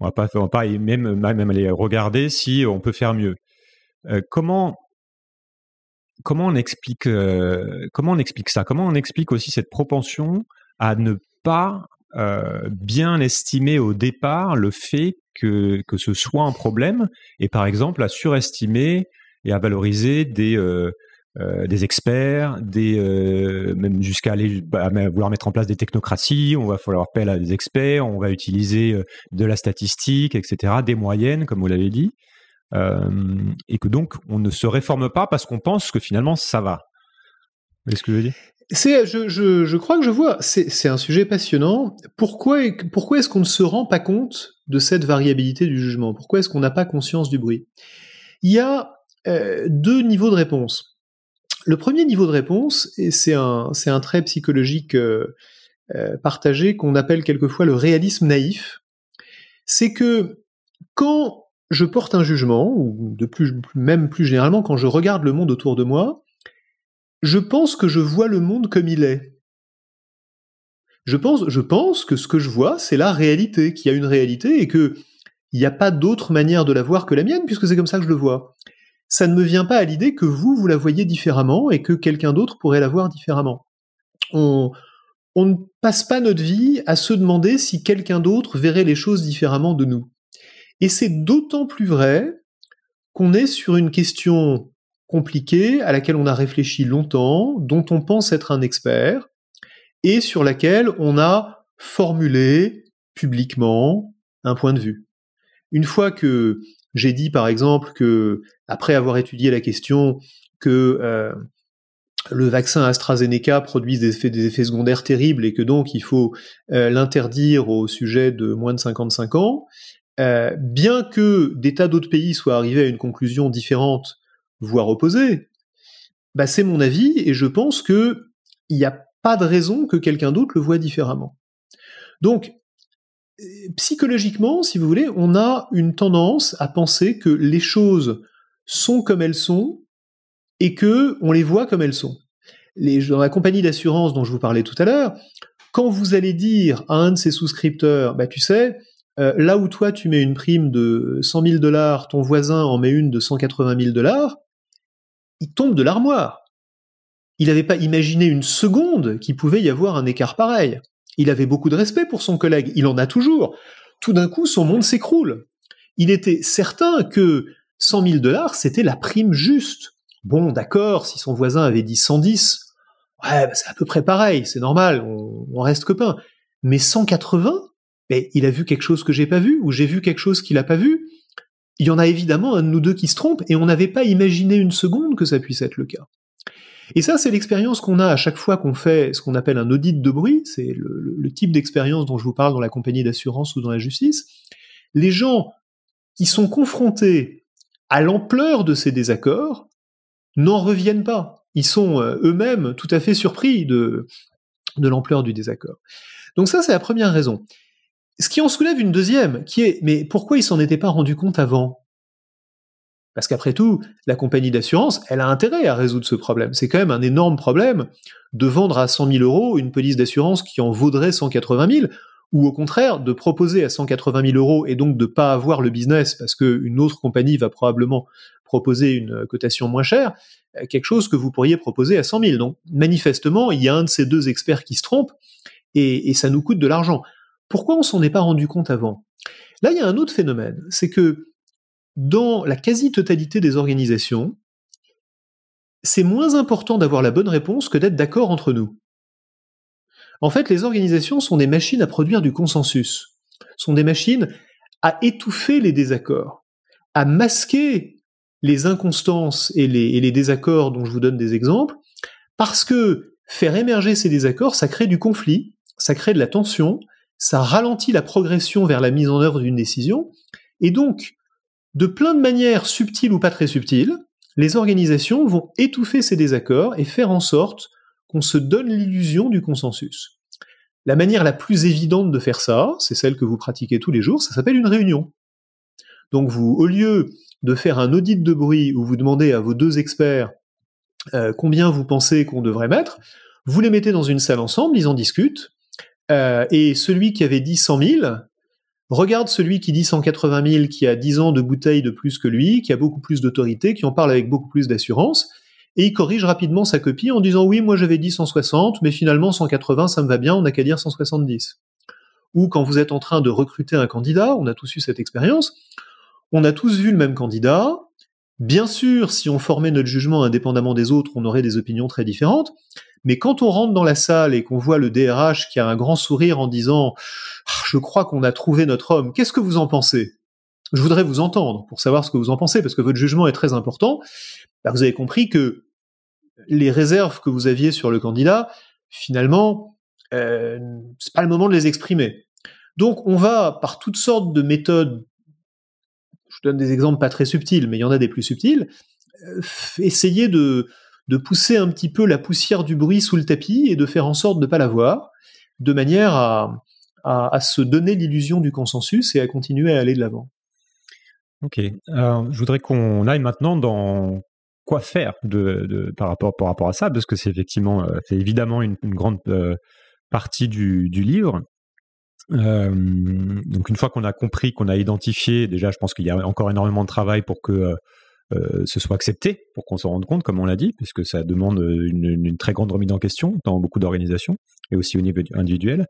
On va pas, va pas même, aller regarder si on peut faire mieux. Euh, comment comment on explique comment on explique ça Comment on explique aussi cette propension à ne pas euh, bien estimer au départ le fait que, que ce soit un problème et par exemple à surestimer et à valoriser des, euh, euh, des experts, des, même jusqu'à aller bah, vouloir mettre en place des technocraties, on va falloir appel à des experts, on va utiliser de la statistique, etc., des moyennes, comme vous l'avez dit, et que donc on ne se réforme pas parce qu'on pense que finalement ça va. quest ce que je veux dire c'est, euh, je, je, je, crois que je vois, c'est, un sujet passionnant. Pourquoi, pourquoi est-ce qu'on ne se rend pas compte de cette variabilité du jugement Pourquoi est-ce qu'on n'a pas conscience du bruit Il y a euh, deux niveaux de réponse. Le premier niveau de réponse, et c'est un, c'est un trait psychologique euh, partagé qu'on appelle quelquefois le réalisme naïf, c'est que quand je porte un jugement, ou de plus, même plus généralement quand je regarde le monde autour de moi, je pense que je vois le monde comme il est. Je pense, je pense que ce que je vois, c'est la réalité, qu'il y a une réalité et que il n'y a pas d'autre manière de la voir que la mienne, puisque c'est comme ça que je le vois. Ça ne me vient pas à l'idée que vous, vous la voyez différemment et que quelqu'un d'autre pourrait la voir différemment. on ne passe pas notre vie à se demander si quelqu'un d'autre verrait les choses différemment de nous. Et c'est d'autant plus vrai qu'on est sur une question compliquée à laquelle on a réfléchi longtemps, dont on pense être un expert, et sur laquelle on a formulé publiquement un point de vue. Une fois que j'ai dit par exemple que, après avoir étudié la question, que euh, le vaccin AstraZeneca produise des effets, secondaires terribles et que donc il faut euh, l'interdire aux sujets de moins de 55 ans, euh, bien que des tas d'autres pays soient arrivés à une conclusion différente voire opposé, bah, c'est mon avis et je pense que il n'y a pas de raison que quelqu'un d'autre le voit différemment. Donc, euh, psychologiquement, si vous voulez, on a une tendance à penser que les choses sont comme elles sont et que on les voit comme elles sont. dans la compagnie d'assurance dont je vous parlais tout à l'heure, quand vous allez dire à un de ses souscripteurs, bah, tu sais, euh, là où toi tu mets une prime de 100 000 dollars, ton voisin en met une de 180 000 dollars, il tombe de l'armoire. Il n'avait pas imaginé une seconde qu'il pouvait y avoir un écart pareil. Il avait beaucoup de respect pour son collègue, il en a toujours. Tout d'un coup, son monde s'écroule. Il était certain que 100 000 dollars, c'était la prime juste. Bon, d'accord, si son voisin avait dit 110, ouais, bah, c'est à peu près pareil, c'est normal, on, reste copains. Mais 180, ben, il a vu quelque chose que j'ai pas vu, ou j'ai vu quelque chose qu'il n'a pas vu il y en a évidemment un de nous deux qui se trompe, et on n'avait pas imaginé une seconde que ça puisse être le cas. Et ça, c'est l'expérience qu'on a à chaque fois qu'on fait ce qu'on appelle un audit de bruit, c'est le, type d'expérience dont je vous parle dans la compagnie d'assurance ou dans la justice. Les gens qui sont confrontés à l'ampleur de ces désaccords n'en reviennent pas. Ils sont euh, eux-mêmes tout à fait surpris de l'ampleur du désaccord. Donc ça, c'est la première raison. Ce qui en soulève une deuxième, qui est mais pourquoi ils s'en étaient pas rendu compte avant Parce qu'après tout, la compagnie d'assurance, elle a intérêt à résoudre ce problème. C'est quand même un énorme problème de vendre à 100 000 euros une police d'assurance qui en vaudrait 180 000 ou au contraire de proposer à 180 000 euros et donc de ne pas avoir le business parce qu'une autre compagnie va probablement proposer une cotation moins chère, euh, quelque chose que vous pourriez proposer à 100 000. Donc manifestement, il y a un de ces deux experts qui se trompe et ça nous coûte de l'argent. Pourquoi on s'en est pas rendu compte avant Là, il y a un autre phénomène, c'est que dans la quasi-totalité des organisations, c'est moins important d'avoir la bonne réponse que d'être d'accord entre nous. En fait, les organisations sont des machines à produire du consensus, sont des machines à étouffer les désaccords, à masquer les inconstances et les, et les désaccords dont je vous donne des exemples, parce que faire émerger ces désaccords, ça crée du conflit, ça crée de la tension, ça ralentit la progression vers la mise en œuvre d'une décision. Et donc, de plein de manières subtiles ou pas très subtiles, les organisations vont étouffer ces désaccords et faire en sorte qu'on se donne l'illusion du consensus. La manière la plus évidente de faire ça, c'est celle que vous pratiquez tous les jours, ça s'appelle une réunion. Donc vous, au lieu de faire un audit de bruit où vous demandez à vos deux experts euh, combien vous pensez qu'on devrait mettre, vous les mettez dans une salle ensemble, ils en discutent, euh, et celui qui avait dit 100 000 regarde celui qui dit 180 000, qui a 10 ans de bouteille de plus que lui, qui a beaucoup plus d'autorité, qui en parle avec beaucoup plus d'assurance, et il corrige rapidement sa copie en disant oui, moi j'avais dit 160, mais finalement 180, ça me va bien, on n'a qu'à dire 170. Ou quand vous êtes en train de recruter un candidat, on a tous eu cette expérience, on a tous vu le même candidat. Bien sûr, si on formait notre jugement indépendamment des autres, on aurait des opinions très différentes, mais quand on rentre dans la salle et qu'on voit le DRH qui a un grand sourire en disant ah, Je crois qu'on a trouvé notre homme, qu'est-ce que vous en pensez Je voudrais vous entendre pour savoir ce que vous en pensez, parce que votre jugement est très important. Bah, vous avez compris que les réserves que vous aviez sur le candidat, finalement, euh, c'est pas le moment de les exprimer. Donc on va par toutes sortes de méthodes, je donne des exemples pas très subtils, mais il y en a des plus subtils, euh, essayer de, de pousser un petit peu la poussière du bruit sous le tapis et de faire en sorte de ne pas la voir, de manière à, se donner l'illusion du consensus et à continuer à aller de l'avant. Ok. je voudrais qu'on aille maintenant dans quoi faire de, par, rapport, par rapport à ça, parce que c'est effectivement, euh, c'est évidemment une, grande euh, partie du, du livre. Euh, donc une fois qu'on a compris, qu'on a identifié, déjà je pense qu'il y a encore énormément de travail pour que euh, se soit accepté pour qu'on s'en rende compte, comme on l'a dit, puisque ça demande euh, une, très grande remise en question dans beaucoup d'organisations et aussi au niveau individuel.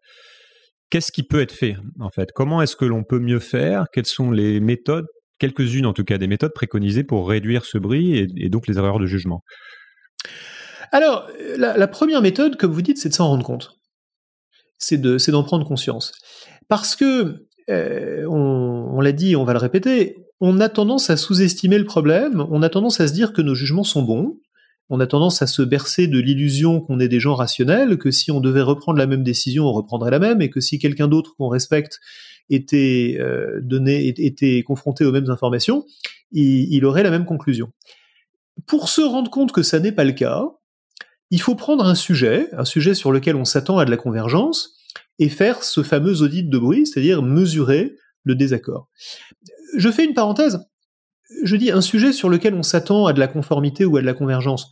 Qu'est-ce qui peut être fait en fait Comment est-ce que l'on peut mieux faire Quelles sont les méthodes, quelques-unes en tout cas, des méthodes préconisées pour réduire ce bruit et, donc les erreurs de jugement Alors, euh, la, première méthode, comme vous dites, c'est de s'en rendre compte. C'est d'en prendre conscience. Parce que, on l'a dit, on va le répéter, on a tendance à sous-estimer le problème, on a tendance à se dire que nos jugements sont bons, on a tendance à se bercer de l'illusion qu'on est des gens rationnels, que si on devait reprendre la même décision, on reprendrait la même, et que si quelqu'un d'autre qu'on respecte était, euh, donné, était confronté aux mêmes informations, il, il aurait la même conclusion. Pour se rendre compte que ça n'est pas le cas, il faut prendre un sujet, un sujet sur lequel on s'attend à de la convergence, et faire ce fameux audit de bruit, c'est-à-dire mesurer le désaccord. Je fais une parenthèse. Je dis un sujet sur lequel on s'attend à de la conformité ou à de la convergence.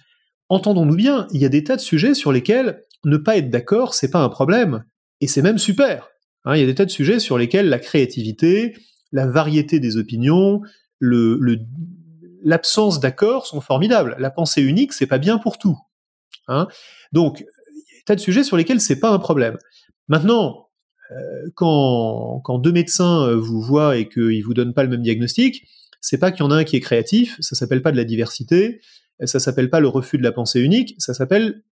Entendons-nous bien, il y a des tas de sujets sur lesquels ne pas être d'accord, c'est pas un problème, et c'est même super. Hein. il y a des tas de sujets sur lesquels la créativité, la variété des opinions, l'absence d'accord sont formidables. La pensée unique, c'est pas bien pour tout. Hein. Donc, il y a des tas de sujets sur lesquels c'est pas un problème. Maintenant, euh, quand, deux médecins euh, vous voient et qu'ils vous donnent pas le même diagnostic, c'est pas qu'il y en a un qui est créatif, ça s'appelle pas de la diversité, euh, ça s'appelle pas le refus de la pensée unique, ça s'appelle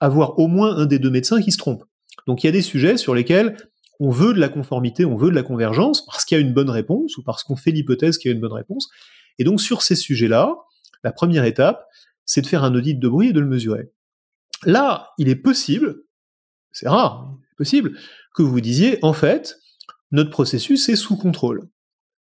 avoir au moins un des deux médecins qui se trompe. Donc il y a des sujets sur lesquels on veut de la conformité, on veut de la convergence parce qu'il y a une bonne réponse ou parce qu'on fait l'hypothèse qu'il y a une bonne réponse. Et donc sur ces sujets-là, la première étape, c'est de faire un audit de bruit et de le mesurer. Là, il est possible, c'est rare, possible, vous disiez, en fait, notre processus est sous contrôle.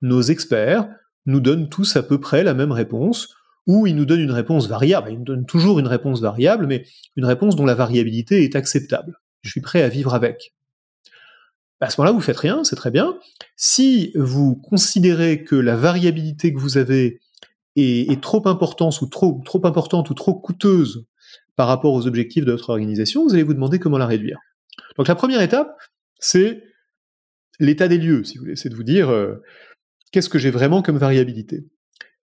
Nos experts nous donnent tous à peu près la même réponse, ou ils nous donnent une réponse variable. Ils nous donnent toujours une réponse variable, mais une réponse dont la variabilité est acceptable. Je suis prêt à vivre avec. À ce moment-là, vous faites rien, c'est très bien. Si vous considérez que la variabilité que vous avez est, est trop importante ou trop, trop importante ou trop coûteuse par rapport aux objectifs de votre organisation, vous allez vous demander comment la réduire. Donc la première étape, c'est l'état des lieux, si vous voulez. C'est de vous dire euh, qu'est-ce que j'ai vraiment comme variabilité.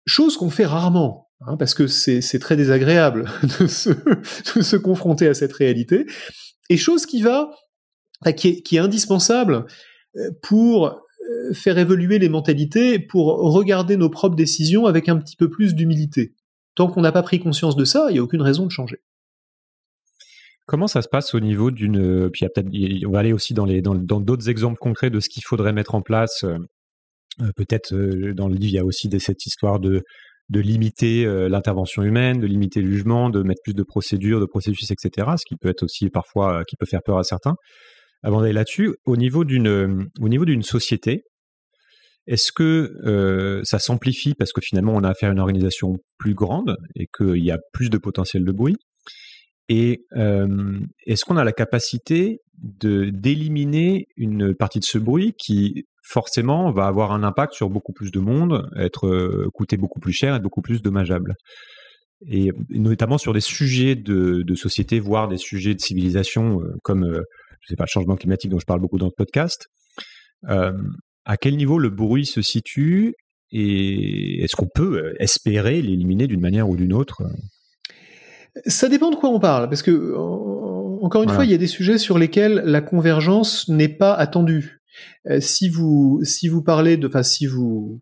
Chose qu'on fait rarement, hein, parce que c'est très désagréable de se, confronter à cette réalité, et chose qui va, qui est, qui est indispensable euh, pour euh, faire évoluer les mentalités, pour regarder nos propres décisions avec un petit peu plus d'humilité. Tant qu'on n'a pas pris conscience de ça, il n'y a aucune raison de changer. Comment ça se passe au niveau d'une. Puis on va aller aussi dans, les, d'autres exemples concrets de ce qu'il faudrait mettre en place. Euh, euh, peut-être euh, dans le livre, il y a aussi cette histoire de, de limiter l'intervention humaine, de limiter le jugement, de mettre plus de procédures, de processus, etc. Ce qui peut être aussi parfois qui peut faire peur à certains. Avant d'aller là-dessus, au niveau d'une, au niveau d'une société, est-ce que ça s'amplifie parce que finalement on a affaire à une organisation plus grande et qu'il y a plus de potentiel de bruit et est-ce qu'on a la capacité d'éliminer une partie de ce bruit qui forcément va avoir un impact sur beaucoup plus de monde, être coûter beaucoup plus cher et beaucoup plus dommageable et notamment sur des sujets de, société, voire des sujets de civilisation, comme je sais pas, le changement climatique dont je parle beaucoup dans le podcast. à quel niveau le bruit se situe et est-ce qu'on peut espérer l'éliminer d'une manière ou d'une autre ça dépend de quoi on parle, parce que encore une fois, il y a des sujets sur lesquels la convergence n'est pas attendue. Euh, si vous si vous parlez de, enfin si vous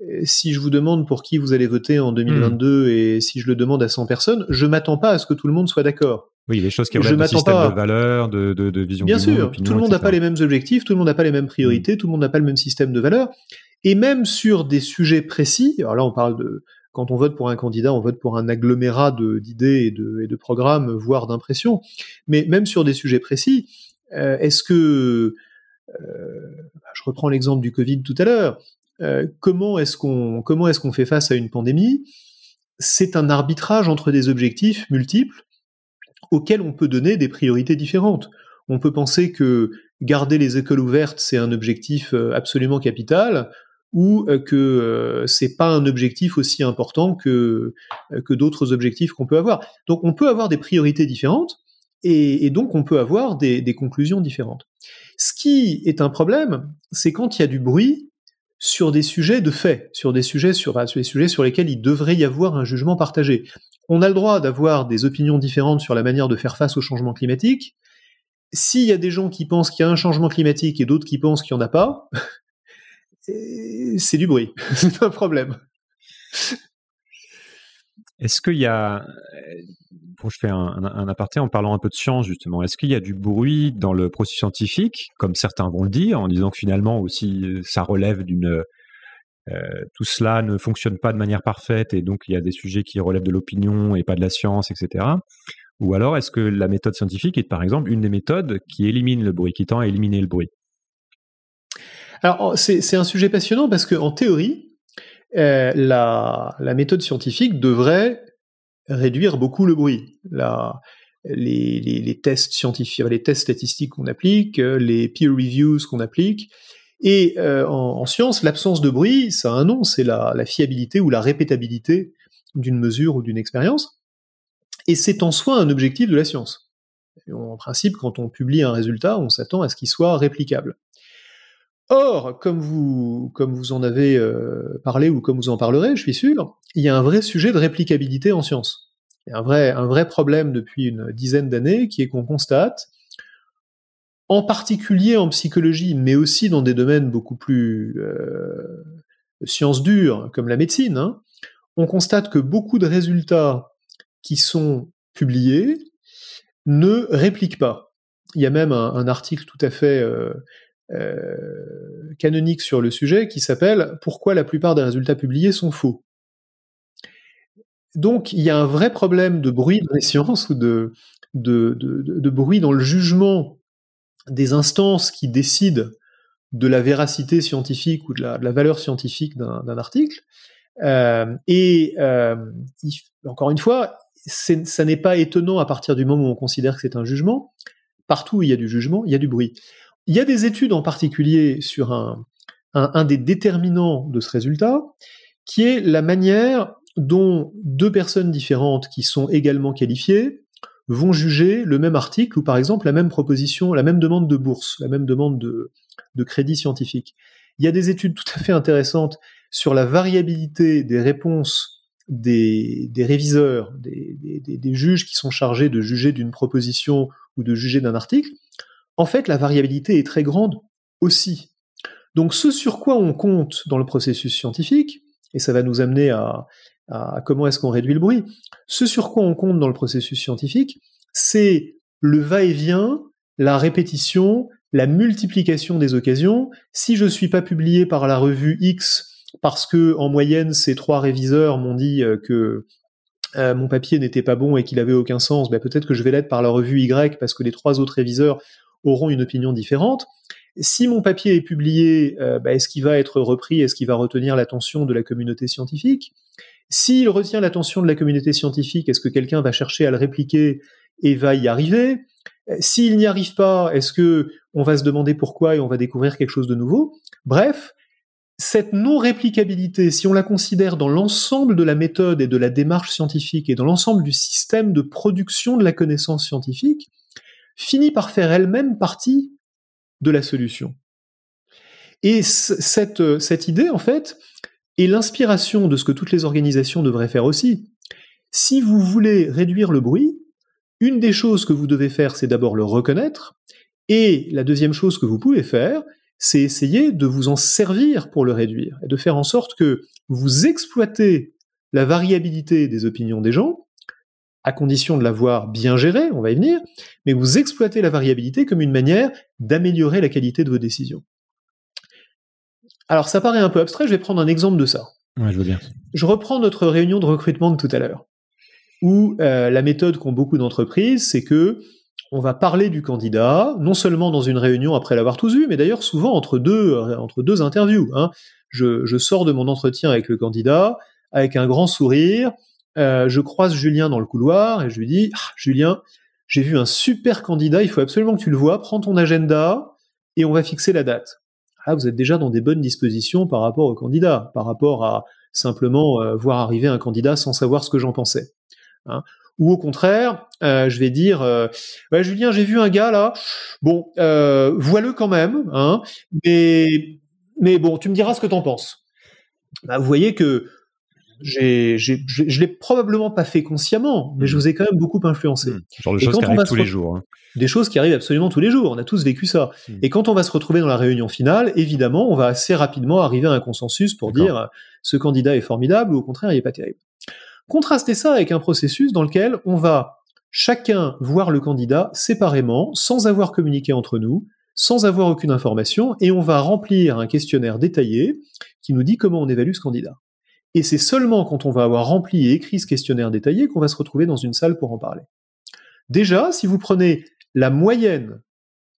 euh, si je vous demande pour qui vous allez voter en 2022 hmm. et si je le demande à 100 personnes, je m'attends pas à ce que tout le monde soit d'accord. Oui, les choses qui ont de système de valeurs, de, de, de vision Bien sûr, tout le monde n'a pas les mêmes objectifs, tout le monde n'a pas les mêmes hmm. priorités, tout le monde n'a pas le même système de valeurs. Et même sur des sujets précis, alors là on parle de quand on vote pour un candidat, on vote pour un agglomérat d'idées et de, programmes, voire d'impressions. Mais même sur des sujets précis, euh, est-ce que, euh, bah, je reprends l'exemple du Covid tout à l'heure, euh, comment est-ce qu'on fait face à une pandémie C'est un arbitrage entre des objectifs multiples auxquels on peut donner des priorités différentes. On peut penser que garder les écoles ouvertes, c'est un objectif absolument capital ou euh, que euh, c'est pas un objectif aussi important que, euh, que d'autres objectifs qu'on peut avoir. Donc on peut avoir des priorités différentes et, et donc on peut avoir des, des, conclusions différentes. Ce qui est un problème, c'est quand il y a du bruit sur des sujets de fait, sur des sujets sur, sur, des sujets sur lesquels il devrait y avoir un jugement partagé. On a le droit d'avoir des opinions différentes sur la manière de faire face au changement climatique. S'il y a des gens qui pensent qu'il y a un changement climatique et d'autres qui pensent qu'il n'y en a pas, c'est du bruit, c'est un problème. Est-ce qu'il y a, je fais un, aparté en parlant un peu de science justement, est-ce qu'il y a du bruit dans le processus scientifique, comme certains vont le dire, en disant que finalement aussi euh, ça relève d'une, euh, tout cela ne fonctionne pas de manière parfaite et donc il y a des sujets qui relèvent de l'opinion et pas de la science, etc. Ou alors est-ce que la méthode scientifique est par exemple une des méthodes qui élimine le bruit, qui tend à éliminer le bruit alors, oh, c'est un sujet passionnant parce en théorie, euh, la, méthode scientifique devrait réduire beaucoup le bruit. les, tests scientifiques, les tests statistiques qu'on applique, euh, les peer reviews qu'on applique. Et euh, en, science, l'absence de bruit, ça a un nom, c'est la, la, fiabilité ou la répétabilité d'une mesure ou d'une expérience. Et c'est en soi un objectif de la science. En principe, quand on publie un résultat, on s'attend à ce qu'il soit réplicable. Or, comme vous, comme vous en avez euh, parlé ou comme vous en parlerez, je suis sûr, il y a un vrai sujet de réplicabilité en science. Il y a un vrai, un vrai problème depuis une dizaine d'années qui est qu'on constate, en particulier en psychologie, mais aussi dans des domaines beaucoup plus euh, sciences dures, comme la médecine, hein, on constate que beaucoup de résultats qui sont publiés ne répliquent pas. Il y a même un, article tout à fait euh, euh, canonique sur le sujet qui s'appelle Pourquoi la plupart des résultats publiés sont faux. Donc il y a un vrai problème de bruit dans les sciences ou de, de, bruit dans le jugement des instances qui décident de la véracité scientifique ou de la, valeur scientifique d'un article. Euh, et euh, encore une fois, ça n'est pas étonnant à partir du moment où on considère que c'est un jugement. Partout où il y a du jugement, il y a du bruit. Il y a des études en particulier sur un, un, des déterminants de ce résultat, qui est la manière dont deux personnes différentes qui sont également qualifiées vont juger le même article ou par exemple la même proposition, la même demande de bourse, la même demande de, crédit scientifique. Il y a des études tout à fait intéressantes sur la variabilité des réponses des, réviseurs, des, juges qui sont chargés de juger d'une proposition ou de juger d'un article en fait, la variabilité est très grande aussi. Donc ce sur quoi on compte dans le processus scientifique, et ça va nous amener à, comment est-ce qu'on réduit le bruit, ce sur quoi on compte dans le processus scientifique, c'est le va-et-vient, la répétition, la multiplication des occasions. Si je ne suis pas publié par la revue X parce que en moyenne ces trois réviseurs m'ont dit euh, que euh, mon papier n'était pas bon et qu'il avait aucun sens, ben, peut-être que je vais l'être par la revue Y parce que les trois autres réviseurs auront une opinion différente. Si mon papier est publié, euh, bah, est-ce qu'il va être repris Est-ce qu'il va retenir l'attention de la communauté scientifique S'il retient l'attention de la communauté scientifique, est-ce que quelqu'un va chercher à le répliquer et va y arriver S'il n'y arrive pas, est-ce que on va se demander pourquoi et on va découvrir quelque chose de nouveau Bref, cette non-réplicabilité, si on la considère dans l'ensemble de la méthode et de la démarche scientifique et dans l'ensemble du système de production de la connaissance scientifique, finit par faire elle-même partie de la solution. Et cette, euh, cette idée, en fait, est l'inspiration de ce que toutes les organisations devraient faire aussi. Si vous voulez réduire le bruit, une des choses que vous devez faire, c'est d'abord le reconnaître, et la deuxième chose que vous pouvez faire, c'est essayer de vous en servir pour le réduire, et de faire en sorte que vous exploitez la variabilité des opinions des gens à condition de l'avoir bien géré, on va y venir, mais vous exploitez la variabilité comme une manière d'améliorer la qualité de vos décisions. Alors ça paraît un peu abstrait, je vais prendre un exemple de ça. je reprends notre réunion de recrutement de tout à l'heure, où euh, la méthode qu'ont beaucoup d'entreprises, c'est que on va parler du candidat, non seulement dans une réunion après l'avoir tous eu, mais d'ailleurs souvent entre deux, euh, entre deux interviews. Hein. je, sors de mon entretien avec le candidat avec un grand sourire, euh, je croise Julien dans le couloir et je lui dis ah, Julien, j'ai vu un super candidat, il faut absolument que tu le vois, prends ton agenda et on va fixer la date. Ah, vous êtes déjà dans des bonnes dispositions par rapport au candidat, par rapport à simplement euh, voir arriver un candidat sans savoir ce que j'en pensais. Hein. ou au contraire, euh, je vais dire, bah, Julien, j'ai vu un gars là, bon, euh, vois-le quand même, hein, mais, mais bon, tu me diras ce que t'en penses. Bah, vous voyez que j'ai, j'ai, je l'ai probablement pas fait consciemment, mais je mm. vous ai quand même beaucoup influencé. Mm. Genre choses qui arrivent tous les jours. Hein. Des choses qui arrivent absolument tous les jours. On a tous vécu ça. Mm. Et quand on va se retrouver dans la réunion finale, évidemment, on va assez rapidement arriver à un consensus pour dire euh, ce candidat est formidable ou au contraire, il est pas terrible. Contrastez ça avec un processus dans lequel on va chacun voir le candidat séparément, sans avoir communiqué entre nous, sans avoir aucune information, et on va remplir un questionnaire détaillé qui nous dit comment on évalue ce candidat. Et c'est seulement quand on va avoir rempli et écrit ce questionnaire détaillé qu'on va se retrouver dans une salle pour en parler. Déjà, si vous prenez la moyenne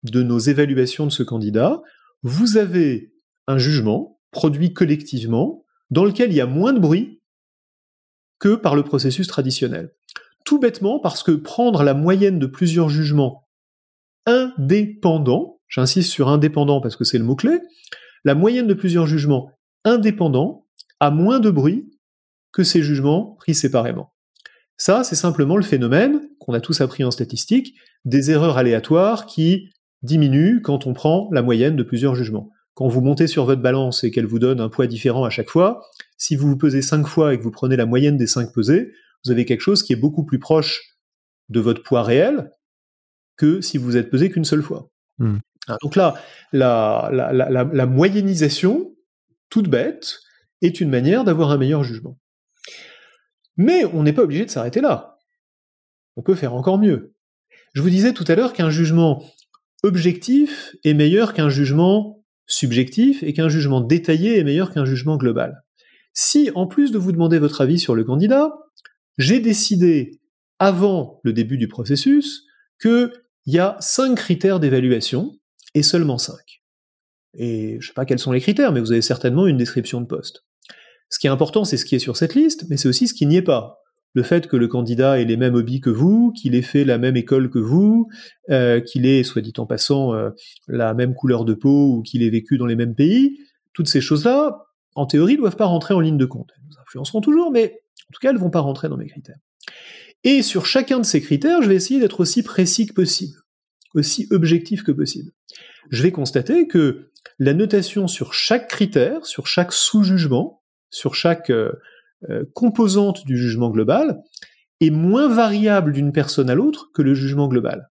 de nos évaluations de ce candidat, vous avez un jugement produit collectivement dans lequel il y a moins de bruit que par le processus traditionnel. Tout bêtement parce que prendre la moyenne de plusieurs jugements indépendants, j'insiste sur indépendant parce que c'est le mot-clé, la moyenne de plusieurs jugements indépendants à moins de bruit que ces jugements pris séparément. Ça, c'est simplement le phénomène, qu'on a tous appris en statistique, des erreurs aléatoires qui diminuent quand on prend la moyenne de plusieurs jugements. Quand vous montez sur votre balance et qu'elle vous donne un poids différent à chaque fois, si vous vous pesez 5 fois et que vous prenez la moyenne des 5 pesées, vous avez quelque chose qui est beaucoup plus proche de votre poids réel que si vous êtes pesé qu'une seule fois. Mmh. Donc là, la moyennisation, toute bête, est une manière d'avoir un meilleur jugement. Mais on n'est pas obligé de s'arrêter là. On peut faire encore mieux. Je vous disais tout à l'heure qu'un jugement objectif est meilleur qu'un jugement subjectif et qu'un jugement détaillé est meilleur qu'un jugement global. Si, en plus de vous demander votre avis sur le candidat, j'ai décidé avant le début du processus qu'il y a cinq critères d'évaluation et seulement cinq. Et je sais pas quels sont les critères, mais vous avez certainement une description de poste. Ce qui est important, c'est ce qui est sur cette liste, mais c'est aussi ce qui n'y est pas. Le fait que le candidat ait les mêmes hobbies que vous, qu'il ait fait la même école que vous, euh, qu'il ait, soit dit en passant, euh, la même couleur de peau ou qu'il ait vécu dans les mêmes pays, toutes ces choses-là, en théorie, ne doivent pas rentrer en ligne de compte. Elles nous influenceront toujours, mais en tout cas, elles ne vont pas rentrer dans mes critères. Et sur chacun de ces critères, je vais essayer d'être aussi précis que possible, aussi objectif que possible. Je vais constater que la notation sur chaque critère, sur chaque sous-jugement, sur chaque euh, euh, composante du jugement global, est moins variable d'une personne à l'autre que le jugement global.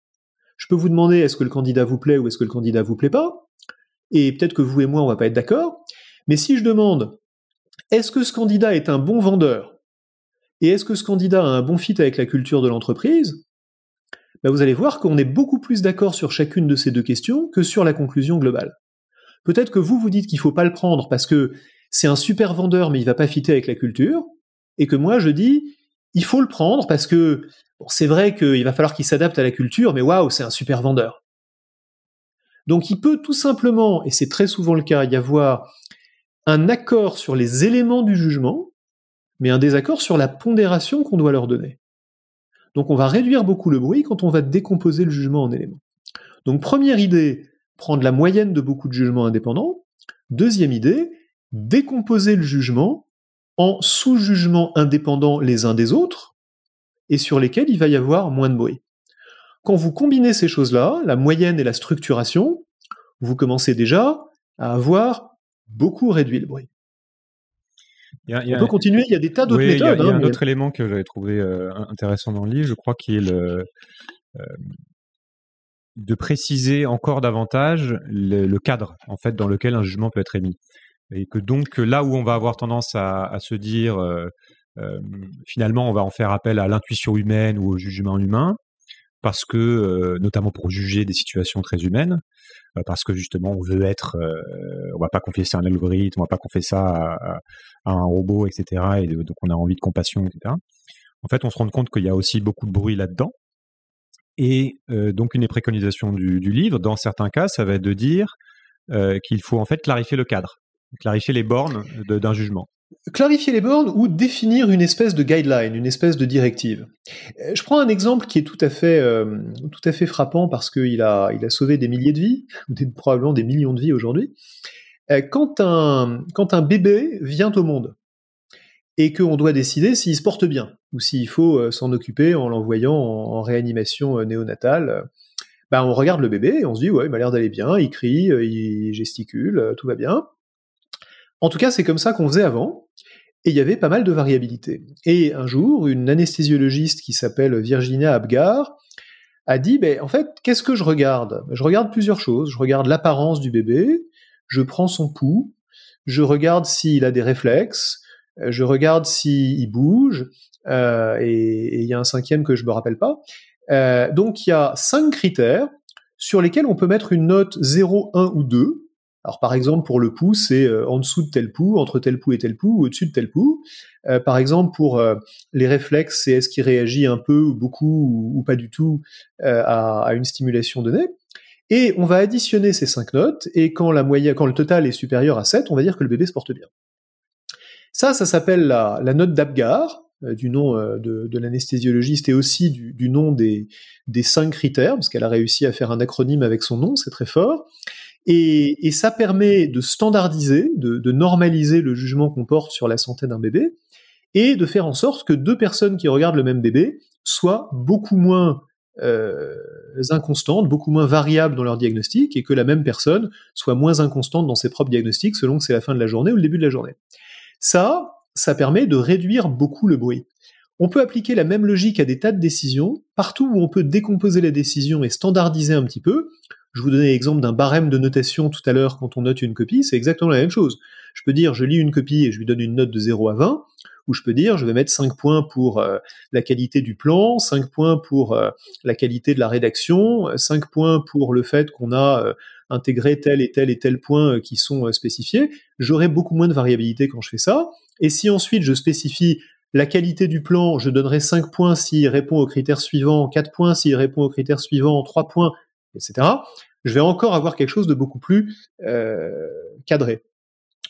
Je peux vous demander est-ce que le candidat vous plaît ou est-ce que le candidat vous plaît pas, et peut-être que vous et moi on va pas être d'accord, mais si je demande est-ce que ce candidat est un bon vendeur et est-ce que ce candidat a un bon fit avec la culture de l'entreprise, ben, vous allez voir qu'on est beaucoup plus d'accord sur chacune de ces deux questions que sur la conclusion globale. Peut-être que vous vous dites qu'il ne faut pas le prendre parce que c'est un super vendeur mais il va pas fitter avec la culture et que moi je dis il faut le prendre parce que c'est vrai qu'il va falloir qu'il s'adapte à la culture mais waouh, c'est un super vendeur. Donc il peut tout simplement et c'est très souvent le cas y avoir un accord sur les éléments du jugement mais un désaccord sur la pondération qu'on doit leur donner. Donc on va réduire beaucoup le bruit quand on va décomposer le jugement en éléments. Donc première idée, prendre la moyenne de beaucoup de jugements indépendants. Deuxième idée, décomposer le jugement en sous-jugements indépendants les uns des autres et sur lesquels il va y avoir moins de bruit. Quand vous combinez ces choses-là, la moyenne et la structuration, vous commencez déjà à avoir beaucoup réduit le bruit. Il On peut continuer, il y a des tas d'autres méthodes. Il y a, hein, un autre élément que j'avais trouvé euh, intéressant dans le livre, je crois, qu'il est le, euh, de préciser encore davantage le, cadre en fait dans lequel un jugement peut être émis et que donc là où on va avoir tendance à, se dire euh, euh, finalement on va en faire appel à l'intuition humaine ou au jugement humain parce que euh, notamment pour juger des situations très humaines parce que justement on veut être on va pas confier ça à un algorithme on va pas confier ça à, à un robot etc et donc on a envie de compassion etc en fait on se rend compte qu'il y a aussi beaucoup de bruit là-dedans et euh, donc, une des du, livre, dans certains cas, ça va être de dire euh, qu'il faut en fait clarifier le cadre, clarifier les bornes d'un jugement. Clarifier les bornes ou définir une espèce de guideline, une espèce de directive. Euh, je prends un exemple qui est tout à fait, frappant parce qu'il a, il a sauvé des milliers de vies, probablement des millions de vies aujourd'hui. quand un bébé vient au monde, et qu'on doit décider s'il se porte bien ou s'il faut euh, s'en occuper en l'envoyant en, réanimation euh, néonatale. Ben, on regarde le bébé et on se dit, ouais, il m'a l'air d'aller bien, il crie, euh, il gesticule, tout va bien. En tout cas, c'est comme ça qu'on faisait avant. Et il y avait pas mal de variabilité. Et un jour, une anesthésiologiste qui s'appelle Virginia Abgar a dit, ben, en fait, qu'est-ce que je regarde Je regarde plusieurs choses. Je regarde l'apparence du bébé, je prends son pouls, je regarde s'il a des réflexes, je regarde s'il bouge, euh, et il y a un cinquième que je me rappelle pas. Euh, donc il y a cinq critères sur lesquels on peut mettre une note 0, 1 ou 2. Alors par exemple pour le pouls, c'est euh, en dessous de tel pouls, entre tel pouls et tel pouls, ou au-dessus de tel pouls. par exemple pour les réflexes, c'est est-ce qu'il réagit un peu ou beaucoup ou, pas du tout à, une stimulation donnée. Et on va additionner ces cinq notes, et quand, la moyenne, quand le total est supérieur à 7, on va dire que le bébé se porte bien. Ça, ça s'appelle la, note d'Abgar, euh, du nom euh, de, l'anesthésiologiste et aussi du, nom des, cinq critères, parce qu'elle a réussi à faire un acronyme avec son nom, c'est très fort. Et, ça permet de standardiser, de, normaliser le jugement qu'on porte sur la santé d'un bébé, et de faire en sorte que deux personnes qui regardent le même bébé soient beaucoup moins euh, inconstantes, beaucoup moins variables dans leur diagnostic, et que la même personne soit moins inconstante dans ses propres diagnostics selon que c'est la fin de la journée ou le début de la journée. Ça, ça permet de réduire beaucoup le bruit. On peut appliquer la même logique à des tas de décisions, partout où on peut décomposer la décision et standardiser un petit peu. Je vous donnais l'exemple d'un barème de notation tout à l'heure quand on note une copie, c'est exactement la même chose. Je peux dire je lis une copie et je lui donne une note de 0 à 20, ou je peux dire je vais mettre 5 points pour euh, la qualité du plan, 5 points pour euh, la qualité de la rédaction, 5 points pour le fait qu'on a... Euh, intégrer tel et tel et tel point euh, qui sont euh, spécifiés, j'aurai beaucoup moins de variabilité quand je fais ça. Et si ensuite je spécifie la qualité du plan, je donnerai 5 points s'il répond aux critères suivants, 4 points s'il répond aux critères suivants, 3 points, etc. Je vais encore avoir quelque chose de beaucoup plus euh, cadré.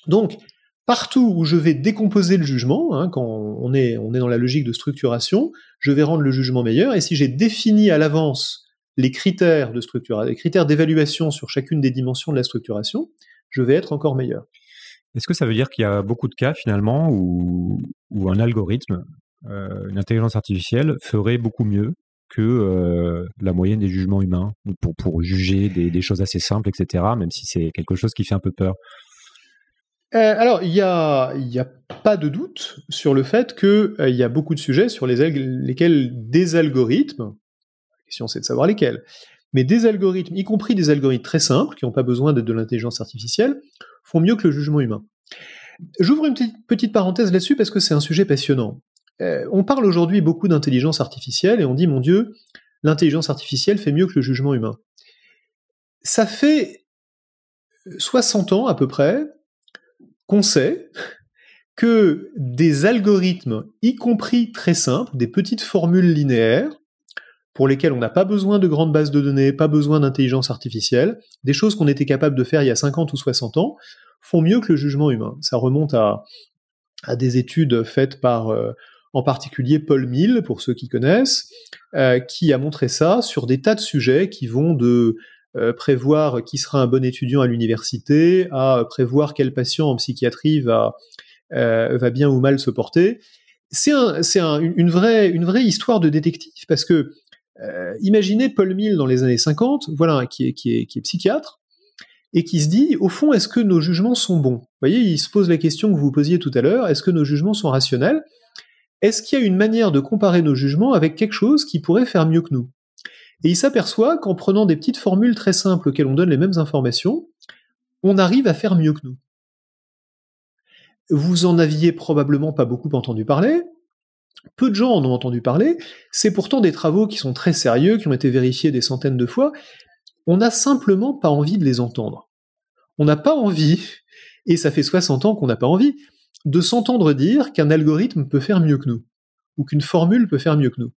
Donc, partout où je vais décomposer le jugement, hein, quand on est, on est dans la logique de structuration, je vais rendre le jugement meilleur. Et si j'ai défini à l'avance les critères de les critères d'évaluation sur chacune des dimensions de la structuration, je vais être encore meilleur. Est-ce que ça veut dire qu'il y a beaucoup de cas finalement où, un algorithme, euh, une intelligence artificielle ferait beaucoup mieux que euh, la moyenne des jugements humains pour, pour juger des, choses assez simples, etc., même si c'est quelque chose qui fait un peu peur euh, alors, il n'y a, y a, pas de doute sur le fait qu'il il y a beaucoup de sujets sur les lesquels des algorithmes, on c'est de savoir lesquels. Mais des algorithmes, y compris des algorithmes très simples, qui n'ont pas besoin d'être de l'intelligence artificielle, font mieux que le jugement humain. J'ouvre une petite, parenthèse là-dessus parce que c'est un sujet passionnant. Euh, on parle aujourd'hui beaucoup d'intelligence artificielle et on dit, mon Dieu, l'intelligence artificielle fait mieux que le jugement humain. Ça fait 60 ans à peu près qu'on sait que des algorithmes, y compris très simples, des petites formules linéaires, pour lesquels on n'a pas besoin de grandes bases de données, pas besoin d'intelligence artificielle, des choses qu'on était capable de faire il y a 50 ou 60 ans, font mieux que le jugement humain. Ça remonte à, des études faites par euh, en particulier Paul Mill, pour ceux qui connaissent, euh, qui a montré ça sur des tas de sujets qui vont de euh, prévoir qui sera un bon étudiant à l'université, à prévoir quel patient en psychiatrie va, va bien ou mal se porter. C'est une, vraie, une vraie histoire de détective, parce que euh, imaginez Paul Mill dans les années 50, voilà, qui est, qui est psychiatre, et qui se dit, au fond, est-ce que nos jugements sont bons Vous voyez, il se pose la question que vous, vous posiez tout à l'heure, est-ce que nos jugements sont rationnels Est-ce qu'il y a une manière de comparer nos jugements avec quelque chose qui pourrait faire mieux que nous Et il s'aperçoit qu'en prenant des petites formules très simples auxquelles on donne les mêmes informations, on arrive à faire mieux que nous. Vous en aviez probablement pas beaucoup entendu parler, peu de gens en ont entendu parler, c'est pourtant des travaux qui sont très sérieux, qui ont été vérifiés des centaines de fois. On n'a simplement pas envie de les entendre. On n'a pas envie, et ça fait 60 ans qu'on n'a pas envie, de s'entendre dire qu'un algorithme peut faire mieux que nous, ou qu'une formule peut faire mieux que nous.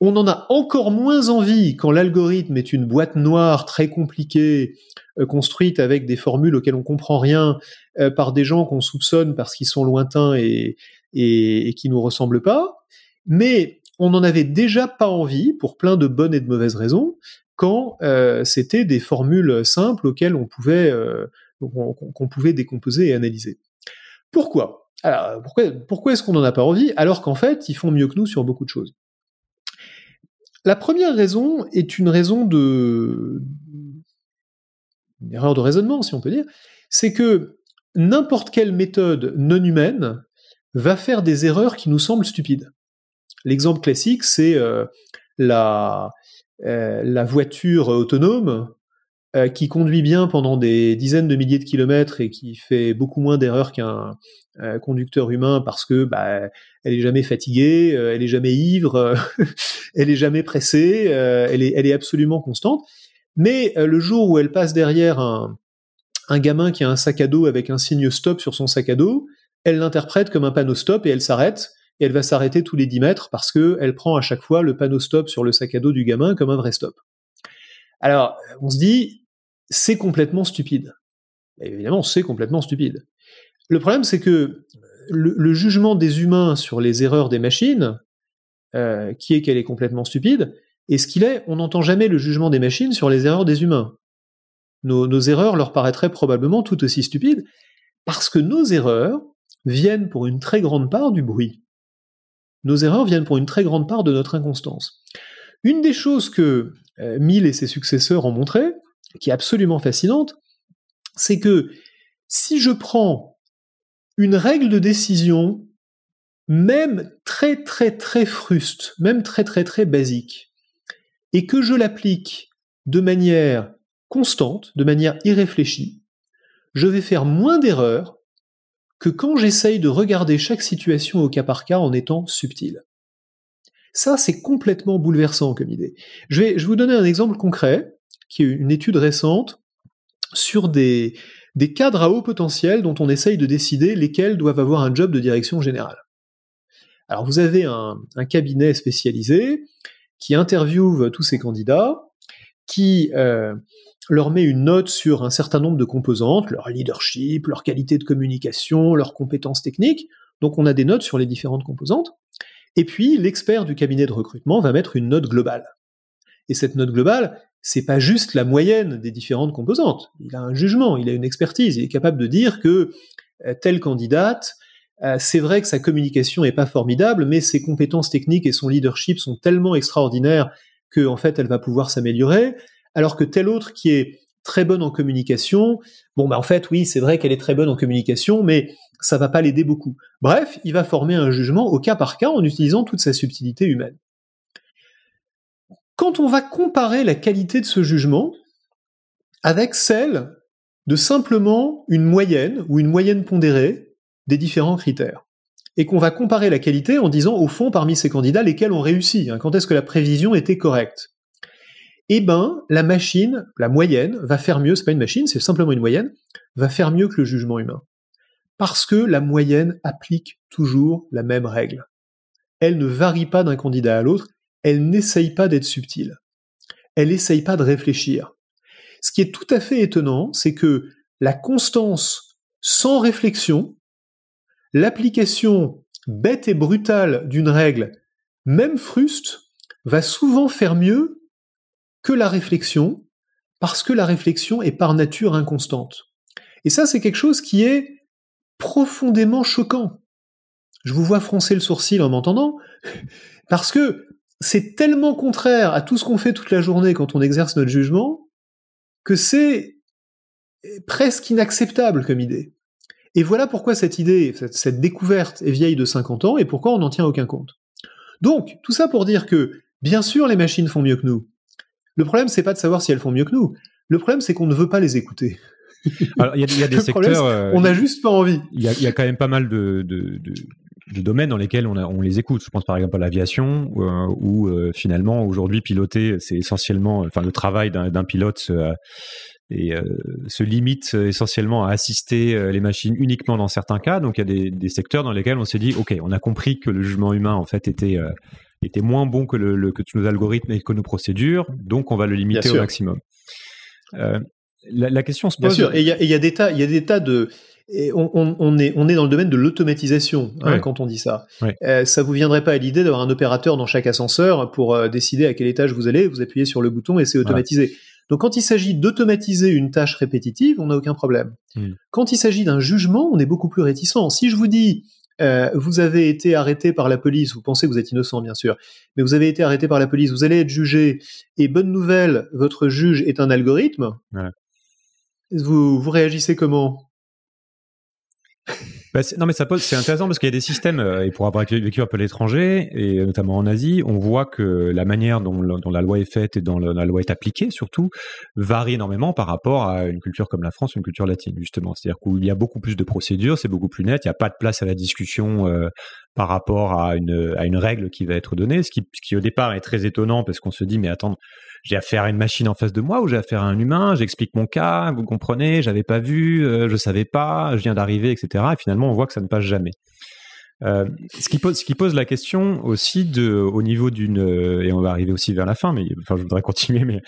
On en a encore moins envie quand l'algorithme est une boîte noire très compliquée, euh, construite avec des formules auxquelles on comprend rien, euh, par des gens qu'on soupçonne parce qu'ils sont lointains et et, et qui nous ressemblent pas. Mais on n'en avait déjà pas envie pour plein de bonnes et de mauvaises raisons quand euh, c'était des formules simples auxquelles on pouvait euh, qu'on pouvait décomposer et analyser. Pourquoi Alors pourquoi, pourquoi est-ce qu'on n'en a pas envie alors qu'en fait ils font mieux que nous sur beaucoup de choses La première raison est une raison de erreur de raisonnement si on peut dire, c'est que n'importe quelle méthode non humaine va faire des erreurs qui nous semblent stupides. L'exemple classique, c'est euh, euh, la, voiture autonome euh, qui conduit bien pendant des dizaines de milliers de kilomètres et qui fait beaucoup moins d'erreurs qu'un conducteur humain parce que bah, elle est jamais fatiguée, elle est jamais ivre, elle est jamais pressée, elle est, absolument constante. Mais le jour où elle passe derrière un gamin qui a un sac à dos avec un signe stop sur son sac à dos, elle l'interprète comme un panneau stop et elle s'arrête. Et elle va s'arrêter tous les 10 mètres parce qu'elle prend à chaque fois le panneau stop sur le sac à dos du gamin comme un vrai stop. Alors, on se dit, c'est complètement stupide. évidemment, c'est complètement stupide. Le problème, c'est que le, jugement des humains sur les erreurs des machines, euh, qui est qu'elle est complètement stupide, est ce qu'il est, on n'entend jamais le jugement des machines sur les erreurs des humains. nos erreurs leur paraîtraient probablement tout aussi stupides, parce que nos erreurs, viennent pour une très grande part du bruit. Nos erreurs viennent pour une très grande part de notre inconstance. Une des choses que euh, Mill et ses successeurs ont montré, qui est absolument fascinante, c'est que si je prends une règle de décision, même très très très fruste, même très très très basique, et que je l'applique de manière constante, de manière irréfléchie, je vais faire moins d'erreurs que quand j'essaye de regarder chaque situation au cas par cas en étant subtil. Ça, c'est complètement bouleversant comme idée. Je vais, je vous donner un exemple concret, qui est une étude récente sur des, des cadres à haut potentiel dont on essaye de décider lesquels doivent avoir un job de direction générale. Alors vous avez un, cabinet spécialisé qui interviewe tous ces candidats, qui euh, leur met une note sur un certain nombre de composantes, leur leadership, leur qualité de communication, leurs compétences techniques. Donc on a des notes sur les différentes composantes. Et puis l'expert du cabinet de recrutement va mettre une note globale. Et cette note globale, c'est pas juste la moyenne des différentes composantes. Il a un jugement, il a une expertise, il est capable de dire que euh, telle candidate, euh, c'est vrai que sa communication est pas formidable, mais ses compétences techniques et son leadership sont tellement extraordinaires que en fait elle va pouvoir s'améliorer alors que telle autre qui est très bonne en communication, bon bah en fait oui c'est vrai qu'elle est très bonne en communication, mais ça va pas l'aider beaucoup. Bref, il va former un jugement au cas par cas en utilisant toute sa subtilité humaine. Quand on va comparer la qualité de ce jugement avec celle de simplement une moyenne ou une moyenne pondérée des différents critères, et qu'on va comparer la qualité en disant au fond parmi ces candidats lesquels ont réussi, hein, quand est-ce que la prévision était correcte, eh ben, la machine, la moyenne, va faire mieux, c'est pas une machine, c'est simplement une moyenne, va faire mieux que le jugement humain. Parce que la moyenne applique toujours la même règle. Elle ne varie pas d'un candidat à l'autre, elle n'essaye pas d'être subtile. Elle n'essaye pas de réfléchir. Ce qui est tout à fait étonnant, c'est que la constance sans réflexion, l'application bête et brutale d'une règle, même fruste, va souvent faire mieux que la réflexion, parce que la réflexion est par nature inconstante. Et ça, c'est quelque chose qui est profondément choquant. Je vous vois froncer le sourcil en m'entendant, parce que c'est tellement contraire à tout ce qu'on fait toute la journée quand on exerce notre jugement, que c'est presque inacceptable comme idée. Et voilà pourquoi cette idée, cette, découverte est vieille de 50 ans et pourquoi on n'en tient aucun compte. Donc, tout ça pour dire que, bien sûr, les machines font mieux que nous. Le problème, c'est pas de savoir si elles font mieux que nous. Le problème, c'est qu'on ne veut pas les écouter. Alors, il y, a des secteurs. Euh, on n'a juste pas envie. Il y, a quand même pas mal de, de, domaines dans lesquels on, on, les écoute. Je pense par exemple à l'aviation, euh, où euh, finalement aujourd'hui piloter, c'est essentiellement, enfin le travail d'un pilote et, se limite essentiellement à assister les machines uniquement dans certains cas. Donc il y a des secteurs dans lesquels on s'est dit, ok, on a compris que le jugement humain en fait était était moins bon que, le, que nos algorithmes et que nos procédures, donc on va le limiter au maximum. Euh, la, question se pose. Bien sûr, et il y, a, des tas, il y a des tas de. on, est, on est dans le domaine de l'automatisation hein, quand on dit ça. Ça Euh, ça vous viendrait pas à l'idée d'avoir un opérateur dans chaque ascenseur pour euh, décider à quel étage vous allez, vous appuyez sur le bouton et c'est automatisé. Donc quand il s'agit d'automatiser une tâche répétitive, on n'a aucun problème. Hmm. Quand il s'agit d'un jugement, on est beaucoup plus réticent. Si je vous dis euh, vous avez été arrêté par la police, vous pensez que vous êtes innocent bien sûr, mais vous avez été arrêté par la police, vous allez être jugé, et bonne nouvelle, votre juge est un algorithme, vous, vous réagissez comment bah, non, mais ça c'est intéressant parce qu'il y a des systèmes, euh, et pour avoir vécu un peu à l'étranger, et euh, notamment en Asie, on voit que la manière dont, la loi est faite et dont la loi est appliquée, surtout, varie énormément par rapport à une culture comme la France, une culture latine, justement. C'est-à-dire qu'il y a beaucoup plus de procédures, c'est beaucoup plus net, il n'y a pas de place à la discussion euh, par rapport à une, une règle qui va être donnée, ce qui, ce qui au départ est très étonnant parce qu'on se dit, mais attends, j'ai affaire à une machine en face de moi ou j'ai affaire à un humain, j'explique mon cas, vous comprenez, j'avais pas vu, je euh, je savais pas, je viens d'arriver, etc. Et finalement, on voit que ça ne passe jamais. Euh, ce, qui pose, ce qui pose la question aussi de, au niveau d'une, euh, et on va arriver aussi vers la fin, mais je voudrais continuer, mais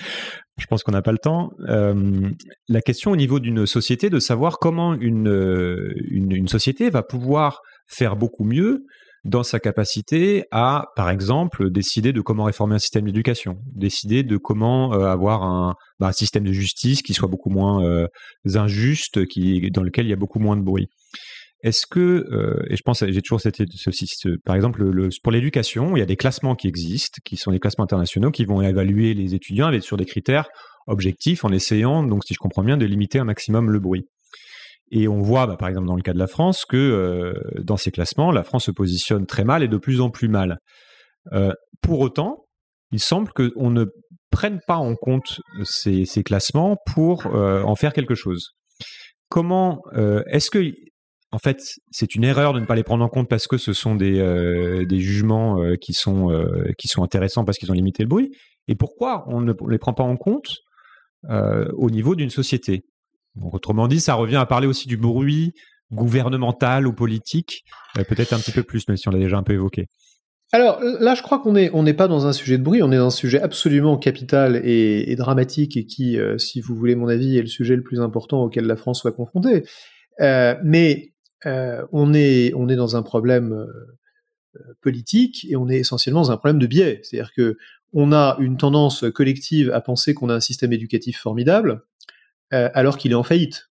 je pense qu'on n'a pas le temps. la question au niveau d'une société de savoir comment une, une, société va pouvoir faire beaucoup mieux dans sa capacité à, par exemple, décider de comment réformer un système d'éducation, décider de comment euh, avoir bah, un, système de justice qui soit beaucoup moins euh, injuste, qui, dans lequel il y a beaucoup moins de bruit. Est-ce que, euh, et je pense, j'ai toujours cette, par exemple, pour l'éducation, il y a des classements qui existent, qui sont des classements internationaux, qui vont évaluer les étudiants sur des critères objectifs, en essayant, donc si je comprends bien, de limiter un maximum le bruit. Et on voit, bah, par exemple, dans le cas de la France, que euh, dans ces classements, la France se positionne très mal et de plus en plus mal. Euh, pour autant, il semble qu'on ne prenne pas en compte ces, classements pour euh, en faire quelque chose. Comment est-ce que, en fait, c'est une erreur de ne pas les prendre en compte parce que ce sont des, des jugements qui, sont, qui sont intéressants parce qu'ils ont limité le bruit Et pourquoi on ne les prend pas en compte au niveau d'une société autrement dit, ça revient à parler aussi du bruit gouvernemental ou politique, euh, peut-être un petit peu plus, même si on l'a déjà un peu évoqué. Alors euh, là, je crois qu'on n'est pas dans un sujet de bruit, on est dans un sujet absolument capital et, dramatique et qui, euh, si vous voulez mon avis, est le sujet le plus important auquel la France soit confrontée. mais on, est, on est dans un problème politique et on est essentiellement dans un problème de biais. C'est-à-dire qu'on a une tendance collective à penser qu'on a un système éducatif formidable, euh, alors qu'il est en faillite.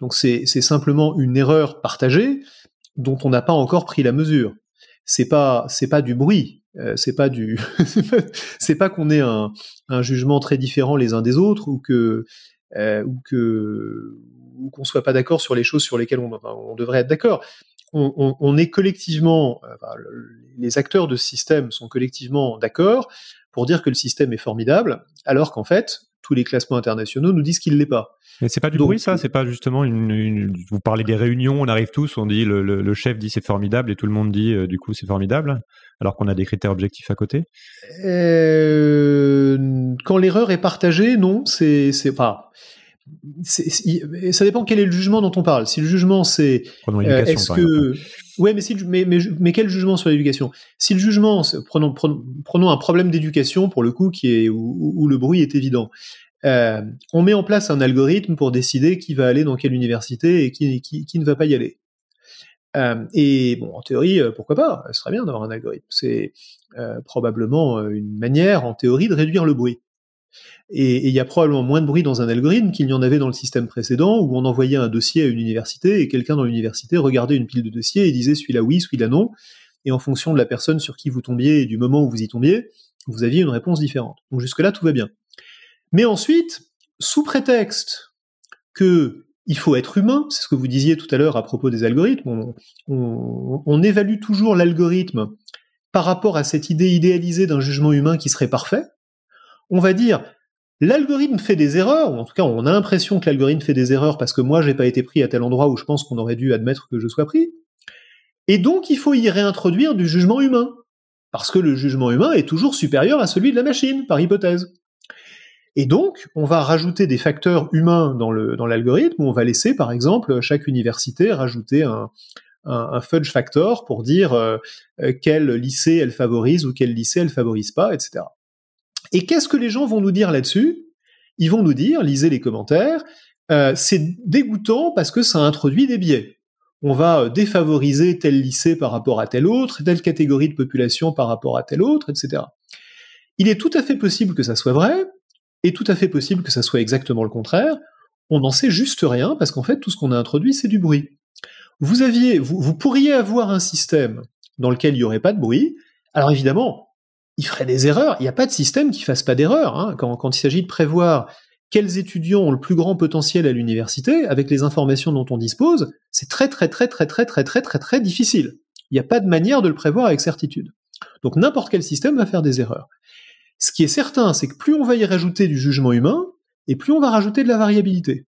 Donc c'est simplement une erreur partagée dont on n'a pas encore pris la mesure. C'est pas c'est pas du bruit, euh, c'est pas du c'est pas qu'on ait un, jugement très différent les uns des autres ou que euh, ou que ou qu'on soit pas d'accord sur les choses sur lesquelles on, devrait être d'accord. On, est collectivement, les acteurs de ce système sont collectivement d'accord pour dire que le système est formidable, alors qu'en fait, tous les classements internationaux nous disent qu'il l'est pas. Mais c'est pas du bruit ça, c'est pas justement une, Vous parlez des réunions, on arrive tous, on dit le, chef dit c'est formidable et tout le monde dit euh, du coup c'est formidable, alors qu'on a des critères objectifs à côté. Euh, quand l'erreur est partagée, non, c'est pas ça dépend quel est le jugement dont on parle. Si le jugement c'est euh, est-ce que ouais mais, si, mais, mais, quel jugement sur l'éducation Si le jugement prenons, prenons, prenons un problème d'éducation pour le coup qui est où, le bruit est évident. Euh, on met en place un algorithme pour décider qui va aller dans quelle université et qui, qui, ne va pas y aller. Euh, et bon, en théorie, pourquoi pas Ce serait bien d'avoir un algorithme. C'est probablement une manière, en théorie, de réduire le bruit. Et il y a probablement moins de bruit dans un algorithme qu'il n'y en avait dans le système précédent, où on envoyait un dossier à une université et quelqu'un dans l'université regardait une pile de dossiers et disait celui-là oui, celui-là non. Et en fonction de la personne sur qui vous tombiez et du moment où vous y tombiez, vous aviez une réponse différente. Donc jusque-là, tout va bien. Mais ensuite, sous prétexte que il faut être humain, c'est ce que vous disiez tout à l'heure à propos des algorithmes, on évalue toujours l'algorithme par rapport à cette idée idéalisée d'un jugement humain qui serait parfait, on va dire l'algorithme fait des erreurs, ou en tout cas on a l'impression que l'algorithme fait des erreurs parce que moi j'ai pas été pris à tel endroit où je pense qu'on aurait dû admettre que je sois pris. Et donc il faut y réintroduire du jugement humain, parce que le jugement humain est toujours supérieur à celui de la machine, par hypothèse. Et donc, on va rajouter des facteurs humains dans l'algorithme, dans on va laisser, par exemple, chaque université rajouter un, fudge factor pour dire euh, euh, quel lycée elle favorise ou quel lycée elle favorise pas, etc. Et qu'est-ce que les gens vont nous dire là-dessus Ils vont nous dire, lisez les commentaires, euh, c'est dégoûtant parce que ça introduit des biais. On va euh, défavoriser tel lycée par rapport à tel autre, telle catégorie de population par rapport à tel autre, etc. Il est tout à fait possible que ça soit vrai, et tout à fait possible que ça soit exactement le contraire. On n'en sait juste rien parce qu'en fait, tout ce qu'on a introduit, c'est du bruit. Vous aviez, vous pourriez avoir un système dans lequel il n'y aurait pas de bruit. Alors évidemment, il ferait des erreurs. Il n'y a pas de système qui fasse pas d'erreurs. Hein. Quand, quand, il s'agit de prévoir quels étudiants ont le plus grand potentiel à l'université, avec les informations dont on dispose, c'est très très très très très très très très très difficile. Il n'y a pas de manière de le prévoir avec certitude. Donc n'importe quel système va faire des erreurs. Ce qui est certain, c'est que plus on va y rajouter du jugement humain, et plus on va rajouter de la variabilité.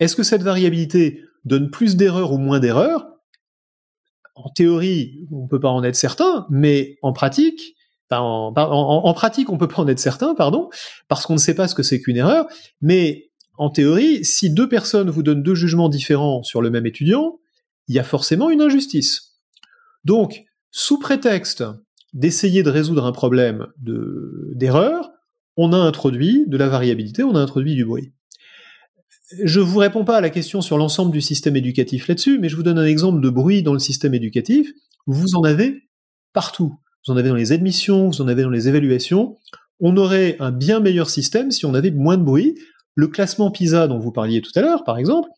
Est-ce que cette variabilité donne plus d'erreurs ou moins d'erreurs en théorie, on peut pas en être certain, mais en pratique, en, pratique, on peut pas en être certain, pardon, parce qu'on ne sait pas ce que c'est qu'une erreur. Mais en théorie, si deux personnes vous donnent deux jugements différents sur le même étudiant, il y a forcément une injustice. Donc, sous prétexte d'essayer de résoudre un problème d'erreur, on a introduit de la variabilité, on a introduit du bruit je vous réponds pas à la question sur l'ensemble du système éducatif là-dessus, mais je vous donne un exemple de bruit dans le système éducatif. Vous en avez partout. Vous en avez dans les admissions, vous en avez dans les évaluations. On aurait un bien meilleur système si on avait moins de bruit. Le classement PISA dont vous parliez tout à l'heure, par exemple,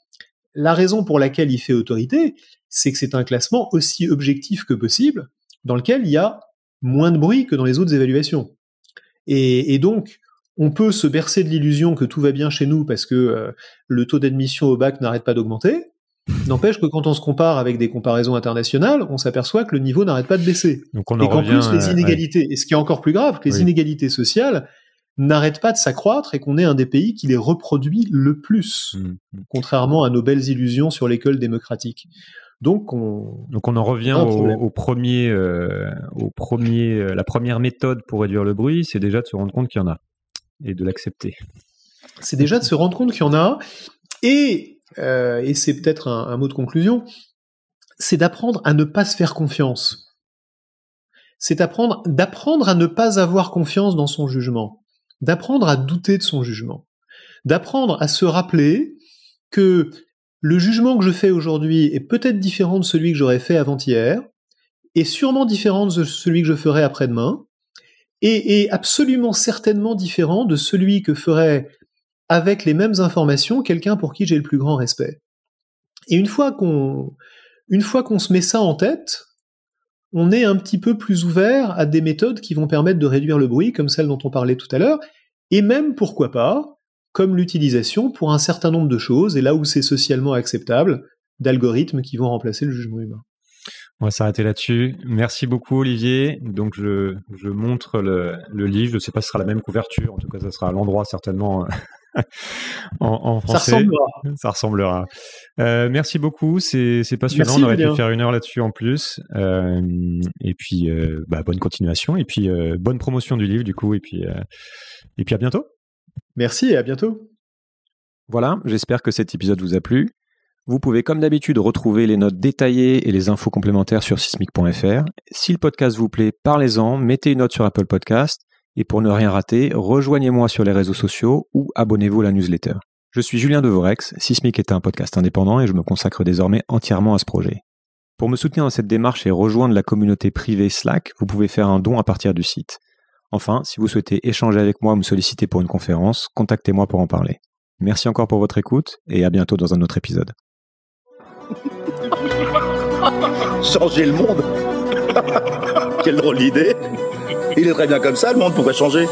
la raison pour laquelle il fait autorité, c'est que c'est un classement aussi objectif que possible, dans lequel il y a moins de bruit que dans les autres évaluations. Et, et donc, on peut se bercer de l'illusion que tout va bien chez nous parce que euh, le taux d'admission au bac n'arrête pas d'augmenter. N'empêche que quand on se compare avec des comparaisons internationales, on s'aperçoit que le niveau n'arrête pas de baisser. Donc et qu'en plus, euh, les inégalités, et ce qui est encore plus grave, que les inégalités sociales n'arrêtent pas de s'accroître et qu'on est un des pays qui les reproduit le plus, mmh, mmh. contrairement à nos belles illusions sur l'école démocratique. Donc on, en revient au, premier, euh, la première méthode pour réduire le bruit, c'est déjà de se rendre compte qu'il y en a et de l'accepter. C'est déjà de se rendre compte qu'il y en a, et, euh, et c'est peut-être un, un mot de conclusion, c'est d'apprendre à ne pas se faire confiance. C'est d'apprendre à ne pas avoir confiance dans son jugement, d'apprendre à douter de son jugement, d'apprendre à se rappeler que le jugement que je fais aujourd'hui est peut-être différent de celui que j'aurais fait avant-hier, et sûrement différent de celui que je ferai après-demain, et est absolument certainement différent de celui que ferait avec les mêmes informations quelqu'un pour qui j'ai le plus grand respect. Et une fois qu'on une fois qu'on se met ça en tête, on est un petit peu plus ouvert à des méthodes qui vont permettre de réduire le bruit, comme celle dont on parlait tout à l'heure, et même, pourquoi pas, comme l'utilisation pour un certain nombre de choses, et là où c'est socialement acceptable, d'algorithmes qui vont remplacer le jugement humain. On va s'arrêter là-dessus. Merci beaucoup, Olivier. Donc, je, je montre le, le livre. Je ne sais pas si ce sera la même couverture. En tout cas, ça sera à l'endroit, certainement, euh, en, français. Ça ressemblera. Euh, merci beaucoup. C'est passionnant. On aurait pu faire une heure là-dessus en plus. Euh, et puis, bah, bonne continuation. Et puis, bonne promotion du livre, du coup. Et puis, et puis à bientôt. Merci et à bientôt. Voilà, j'espère que cet épisode vous a plu. Vous pouvez comme d'habitude retrouver les notes détaillées et les infos complémentaires sur sismic.fr. Si le podcast vous plaît, parlez-en, mettez une note sur Apple Podcast et pour ne rien rater, rejoignez-moi sur les réseaux sociaux ou abonnez-vous à la newsletter. Je suis Julien Devorex, Sismic est un podcast indépendant et je me consacre désormais entièrement à ce projet. Pour me soutenir dans cette démarche et rejoindre la communauté privée Slack, vous pouvez faire un don à partir du site. Enfin, si vous souhaitez échanger avec moi ou me solliciter pour une conférence, contactez-moi pour en parler. Merci encore pour votre écoute et à bientôt dans un autre épisode. changer le monde Quelle drôle d'idée Il est très bien comme ça, le monde, pourquoi changer